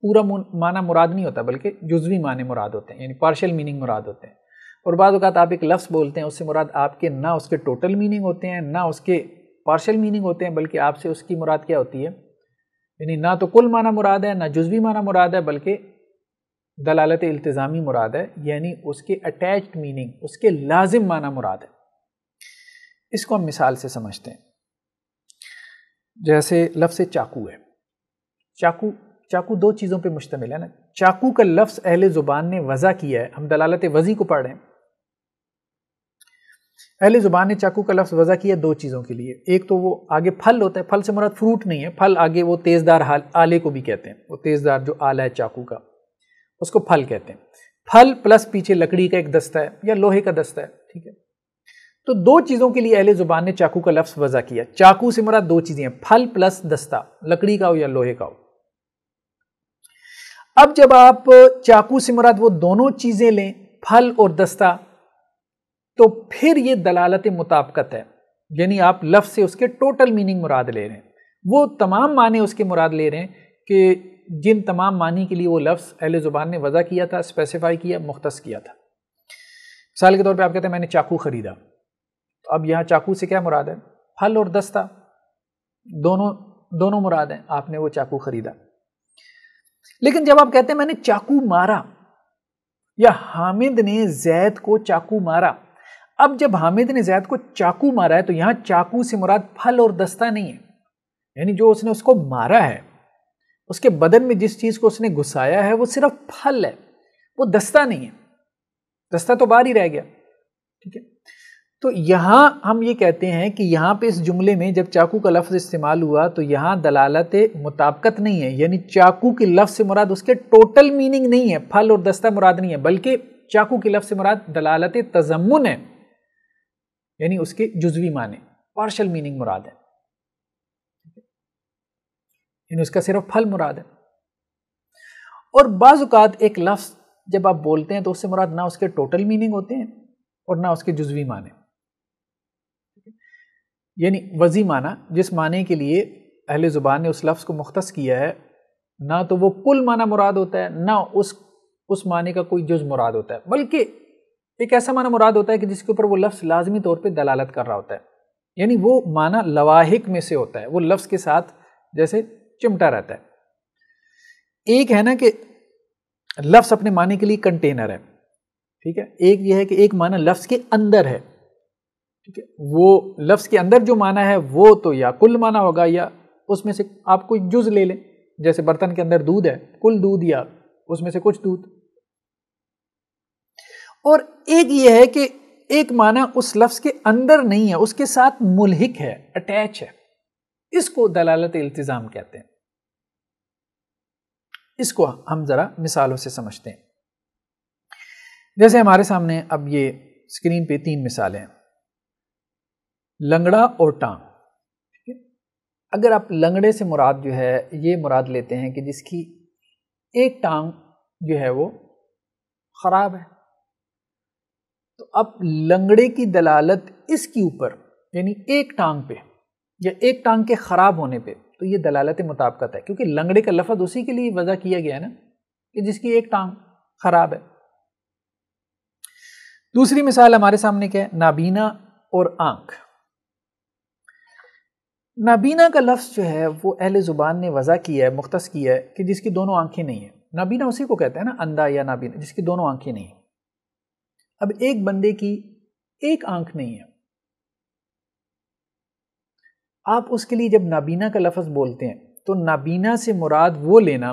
[SPEAKER 1] पूरा माना मुराद नहीं होता बल्कि जुजवी माने मुराद होते हैं यानी पार्शल मीनिंग मुराद होते हैं और बाद आप एक लफ्स बोलते हैं उससे मुराद आपके ना उसके टोटल मीनिंग होते हैं ना उसके पार्शल मीनिंग होते हैं बल्कि आपसे उसकी मुराद क्या होती है यानी ना तो कुल माना मुराद है ना जुजवी माना मुराद है बल्कि दलालत इल्तज़ामी मुराद है यानी उसके अटैच मीनिंग उसके लाजिम माना मुराद है इसको हम मिसाल से समझते हैं जैसे लफ्ज़ चाकू है चाकू चाकू दो चीज़ों पर मुश्तमिल है ना चाकू का लफ्ज़ अहल ज़ुबान ने वज़ा किया है हम दलालत वज़ी को पढ़ें अहले ज़ुबान ने चाकू का लफ्ज़ वज़ा किया दो चीज़ों के लिए एक तो वो आगे फल होता है फल से मुराद फ्रूट नहीं है फल आगे वो तेज़दार आले को भी कहते हैं वो तेज़दार जो आला है चाकू का उसको फल कहते हैं फल प्लस पीछे लकड़ी का एक दस्ता है या लोहे का दस्ता है ठीक है तो दो चीज़ों के लिए अहले ज़ुबान ने चाकू का लफ्ज़ वज़ा किया चाकू से मुराद दो चीज़ें फल प्लस दस्ता लकड़ी का हो या लोहे का हो अब जब आप चाकू से मुराद वो दोनों चीज़ें लें फल और दस्ता तो फिर ये दलालत मुताबकत है यानी आप लफ्ज़ से उसके टोटल मीनिंग मुराद ले रहे हैं वो तमाम माने उसके मुराद ले रहे हैं कि जिन तमाम मानी के लिए वो लफ्ज़ अहल ज़ुबान ने वज़ा किया था स्पेसिफाई किया मुख्तस किया था मिसाल के तौर पर आप कहते हैं मैंने चाकू ख़रीदा तो अब यहाँ चाकू से क्या मुराद है फल और दस्ता दोनों दोनों मुराद हैं आपने वो चाकू ख़रीदा लेकिन जब आप कहते हैं मैंने चाकू मारा या हामिद ने जैद को चाकू मारा अब जब हामिद ने जैद को चाकू मारा है तो यहाँ चाकू से मुराद फल और दस्ता नहीं है यानी जो उसने उसको मारा है उसके बदन में जिस चीज़ को उसने घुसाया है वो सिर्फ फल है वो दस्ता नहीं है दस्ता तो बाहर ही रह गया ठीक है तो यहाँ हम ये कहते हैं कि यहाँ पे इस जुमले में जब चाकू का लफ्ज़ इस्तेमाल हुआ तो यहाँ दलालत मुताबकत नहीं है यानी चाकू के लफ्ज़ से मुराद उसके टोटल मीनिंग नहीं है फल और दस्ता मुराद नहीं है बल्कि चाकू के लफ्ज़ से मुराद दलालत तजमुन है यानी उसके जुजवी माने पार्शल मीनिंग मुराद है यानी उसका सिर्फ फल मुराद है और बाज़ात एक लफ्स जब आप बोलते हैं तो उससे मुराद ना उसके टोटल मीनिंग होते हैं और ना उसके जुजवी माने यानी वजी माना जिस माने के लिए अहले ज़ुबान ने उस लफ्ज़ को मुख्तस किया है ना तो वो कुल माना मुराद होता है ना उस उस माने का कोई जुज मुराद होता है बल्कि एक ऐसा माना मुराद होता है कि जिसके ऊपर वो लफ्ज़ लाजमी तौर पर दलालत कर रहा होता है यानी वो माना लवाहिक में से होता है वो लफ्ज़ के साथ जैसे चिमटा रहता है एक है ना कि लफ्ज़ अपने माने के लिए कंटेनर है ठीक है एक यह है कि एक माना लफ्ज़ के अंदर है ठीक है वो लफ्ज़ के अंदर जो माना है वो तो या कुल माना होगा या उसमें से आप कोई जुज ले लें जैसे बर्तन के अंदर दूध है कुल दूध या उसमें से कुछ दूध और एक ये है कि एक माना उस लफ्ज के अंदर नहीं है उसके साथ मुलहिक है अटैच है इसको दलालत इल्तिजाम कहते हैं इसको हम जरा मिसालों से समझते हैं जैसे हमारे सामने अब ये स्क्रीन पे तीन मिसालें हैं लंगड़ा और टांग अगर आप लंगड़े से मुराद जो है ये मुराद लेते हैं कि जिसकी एक टांग जो है वो ख़राब है अब लंगड़े की दलालत इसके ऊपर यानी एक टांग पे या एक टांग के ख़राब होने पे तो ये दलालत मुताबकत है क्योंकि लंगड़े का लफज उसी के लिए वजह किया गया है ना कि जिसकी एक टांग ख़राब है दूसरी मिसाल हमारे सामने क्या है नाबीना और आंख नाबीना का लफ्ज़ जो है वो अहल ज़ुबान ने वज़ा किया है मुख्त किया है कि जिसकी दोनों आंखें नहीं हैं नाबीना उसी को कहते हैं ना अंधा या नाबीना जिसकी दोनों आंखें नहीं अब एक बंदे की एक आंख नहीं है आप उसके लिए जब नाबीना का लफज बोलते हैं तो नाबीना से मुराद वो लेना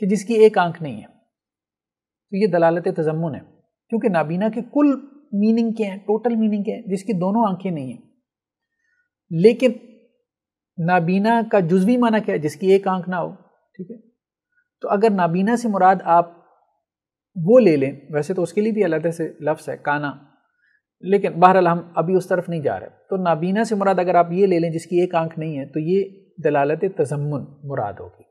[SPEAKER 1] कि जिसकी एक आंख नहीं है तो ये दलालत तजमुन है क्योंकि नाबीना के कुल मीनिंग क्या है टोटल मीनिंग क्या है जिसकी दोनों आंखें नहीं है लेकिन नाबीना का जुजवी माना क्या है जिसकी एक आंख ना हो ठीक है तो अगर नाबीना से मुराद आप वो ले लें वैसे तो उसके लिए भी अलग से लफ्स है काना लेकिन बहरहाल हम अभी उस तरफ नहीं जा रहे तो नाबीना से मुराद अगर आप ये ले लें जिसकी एक आंख नहीं है तो ये दलालत तजमन मुराद होगी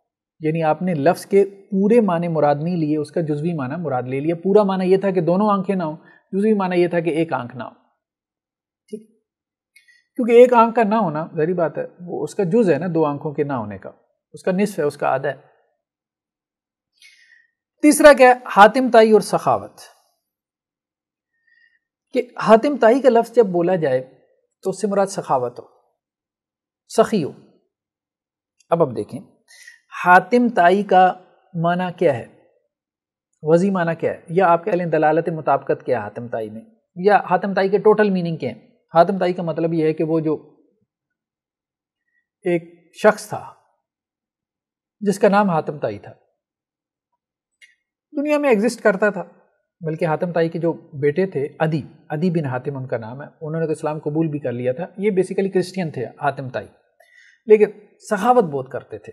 [SPEAKER 1] यानी आपने लफ्ज़ के पूरे माने मुराद नहीं लिए उसका जुजवी माना मुराद ले लिया पूरा माना यह था कि दोनों आंखें ना हो जुजवी माना यह था कि एक आंख ना हो ठीक क्योंकि एक आंख का ना होना जहरी बात है वो उसका जुज है ना दो आंखों के ना होने का उसका निसफ है उसका आधा है तीसरा क्या है हातिम ताई और सखावत कि हातिम ताई का लफ्ज़ जब बोला जाए तो उससे मुराद सखावत हो सखी हो अब अब देखें हातिम ताई का माना क्या है वजी माना क्या है या आप कह लें दलालत मुताबकत क्या है हातिम ताई में या हातिम ताई के टोटल मीनिंग क्या है हातिम ताई का मतलब यह है कि वो जो एक शख्स था जिसका नाम हातिम ताई था दुनिया में एग्जिस्ट करता था बल्कि हातम ताई के जो बेटे थे अदी अदी बिन हातिम उनका नाम है उन्होंने तो इस्लाम कबूल भी कर लिया था ये बेसिकली क्रिश्चियन थे हातिम ताई लेकिन सखावत बहुत करते थे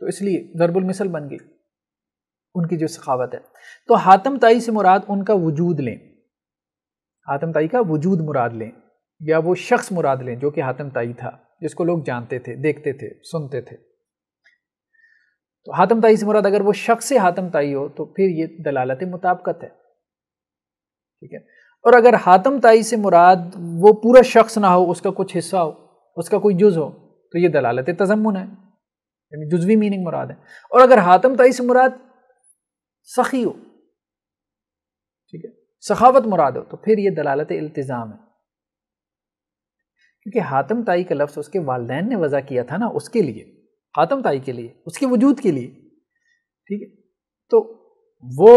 [SPEAKER 1] तो इसलिए ज़रबुल मिसल बन गई उनकी जो सखावत है तो हातम ताई से मुराद उनका वजूद लें हातम ताई का वजूद मुराद लें या वो शख्स मुराद लें जो कि हातम ताई था जिसको लोग जानते थे देखते थे सुनते थे तो हातम ताई से मुराद अगर वो शख्स हातम ताई हो तो फिर ये दलालत मुताबकत है ठीक है और अगर हातम ताई से मुराद वो पूरा शख्स ना हो उसका कुछ हिस्सा हो उसका कोई जुज़ हो तो ये दलालत तजमुन है यानी जुजवी मीनिंग मुराद है और अगर हातम ताई से मुराद सखी हो ठीक है सखावत मुराद हो तो फिर ये दलालत इल्तज़ाम है क्योंकि हातम ताई का लफ्ज़ उसके वालदेन ने वज़ा किया था ना उसके लिए आतमताई के लिए उसके वजूद के लिए ठीक है तो वो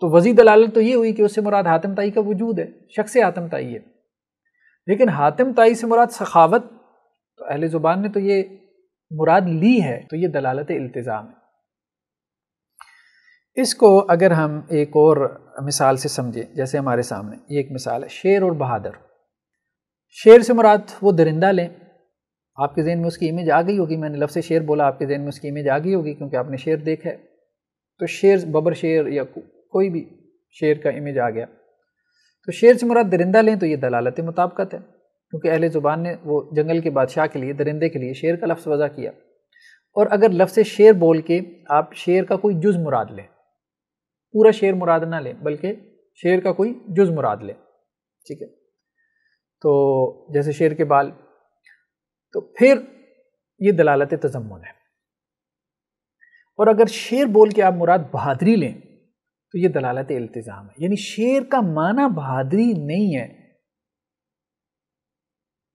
[SPEAKER 1] तो वजी दलालत तो ये हुई कि उससे मुराद हातमताई ताई का वजूद है शख्स हातम ताई है लेकिन हातम ताई से मुराद सखावत तो अहल ज़ुबान ने तो ये मुराद ली है तो ये दलालत अल्तज़ाम है इसको अगर हम एक और मिसाल से समझें जैसे हमारे सामने ये एक मिसाल है शेर और बहादुर शेर से मुराद वो दरिंदा लें आपके जहन में उसकी इमेज आ गई होगी मैंने लफ्ज़ शेर बोला आपके जहन में उसकी इमेज आ गई होगी क्योंकि आपने शेर देखा है तो शेर बबर शेर या को, कोई भी शेर का इमेज आ गया तो शेर से मुराद दरिंदा लें तो ये दलालत मुताबकत है क्योंकि अहले ज़ुबान ने वो जंगल के बादशाह के लिए दरिंदे के लिए शेर का लफ्ज़ वज़ा किया और अगर लफ्ज़ शेर बोल के आप शेर का कोई जुज़ मुराद लें पूरा शेर मुराद ना लें बल्कि शेर का कोई जुज़ मुराद लें ठीक है तो जैसे शेर के बाल तो फिर ये दलालत तजम्मन है और अगर शेर बोल के आप मुराद बहादरी लें तो ये दलालत इल्तिजाम है यानी शेर का माना बहादरी नहीं है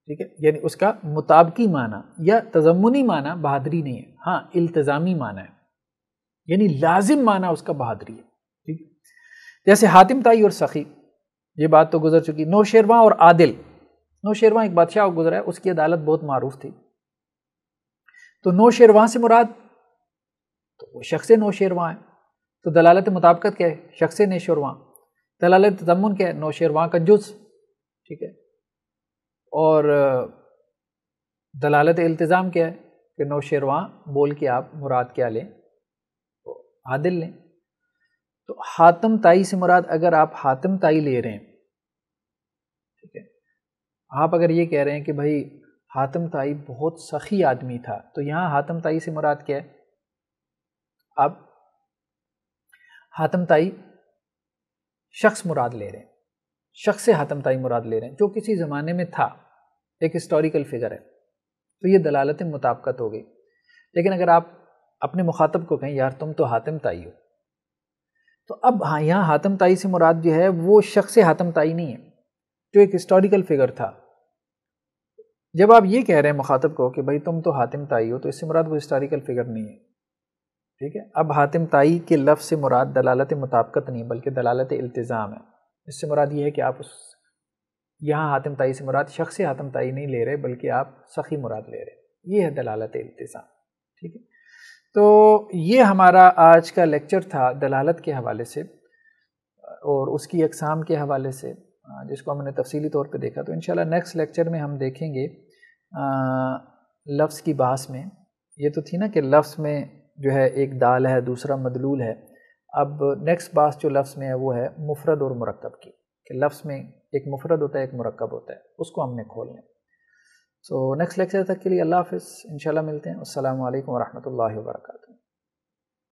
[SPEAKER 1] ठीक है यानी उसका मुताबकी माना या तजमुनी माना बहादरी नहीं है हाँ इल्तज़ामी माना है यानी लाजिम माना उसका बहादरी है ठीक जैसे हातिम ताई और सखी ये बात तो गुजर चुकी नौशेरवा और आदिल नौशेरवा एक बादशाह गुजरा है उसकी अदालत बहुत मरूफ थी तो नौशेरवा से मुराद तो वो शख्स नौशेरवा है तो दलालत मुताबकत क्या है शख्स शेरवा दलालत तमन क्या है नौशेरवा का जुज ठीक है और दलालत इल्तज़ाम क्या है कि नौशेरवा बोल के आप मुराद क्या लें तो आदिल लें तो हातम ताई से मुराद अगर आप हातम ताई ले रहे हैं आप अगर ये कह रहे हैं कि भाई हातम ताई बहुत सखी आदमी था तो यहाँ हातम ताई से मुराद क्या है आप हातम ताई शख्स मुराद ले रहे हैं शख्स से हातम ताई मुराद ले रहे हैं जो किसी ज़माने में था एक हिस्टोरिकल फिगर है तो ये दलालत मुताबकत हो गई लेकिन अगर आप अपने मुखातब को कहें यार तुम तो हातम ताई हो तो अब हाँ यहाँ हातम ताई से मुराद जो है वो शख्स हातम ताई नहीं है जो एक हिस्टोरिकल फिगर था जब आप ये कह रहे हैं मुखातब को कि भाई तुम तो हातिम ताई हो तो इससे मुराद वो हिस्टोरिकल फिगर नहीं है ठीक है अब हातिम ताई के लफ्ज़ से मुराद दलालत मुताबकत नहीं बल्कि दलालत इल्तज़ाम है इससे मुराद ये है कि आप उस यहाँ हातिम ताई से मुराद शख्स हातिम ताई नहीं ले रहे बल्कि आप सखी मुराद ले रहे ये है दलालत इल्तज़ाम ठीक है तो ये हमारा आज का लेक्चर था दलालत के हवाले से और उसकी अकसाम के हवाले से जिसको हमने तफसीली तौर पे देखा तो इन नेक्स्ट लेक्चर में हम देखेंगे लफ्स की बास में ये तो थी ना कि लफ्स में जो है एक दाल है दूसरा मदलूल है अब नेक्स्ट बास जो लफ्स में है वो है मुफरद और मरकब की कि लफ्स में एक मुफरद होता है एक मरकब होता है उसको हमने खोल लें सो नेक्स्ट लेक्चर तक के लिए अल्लाह हाफ़ इन मिलते हैं असल वरहमल वर्का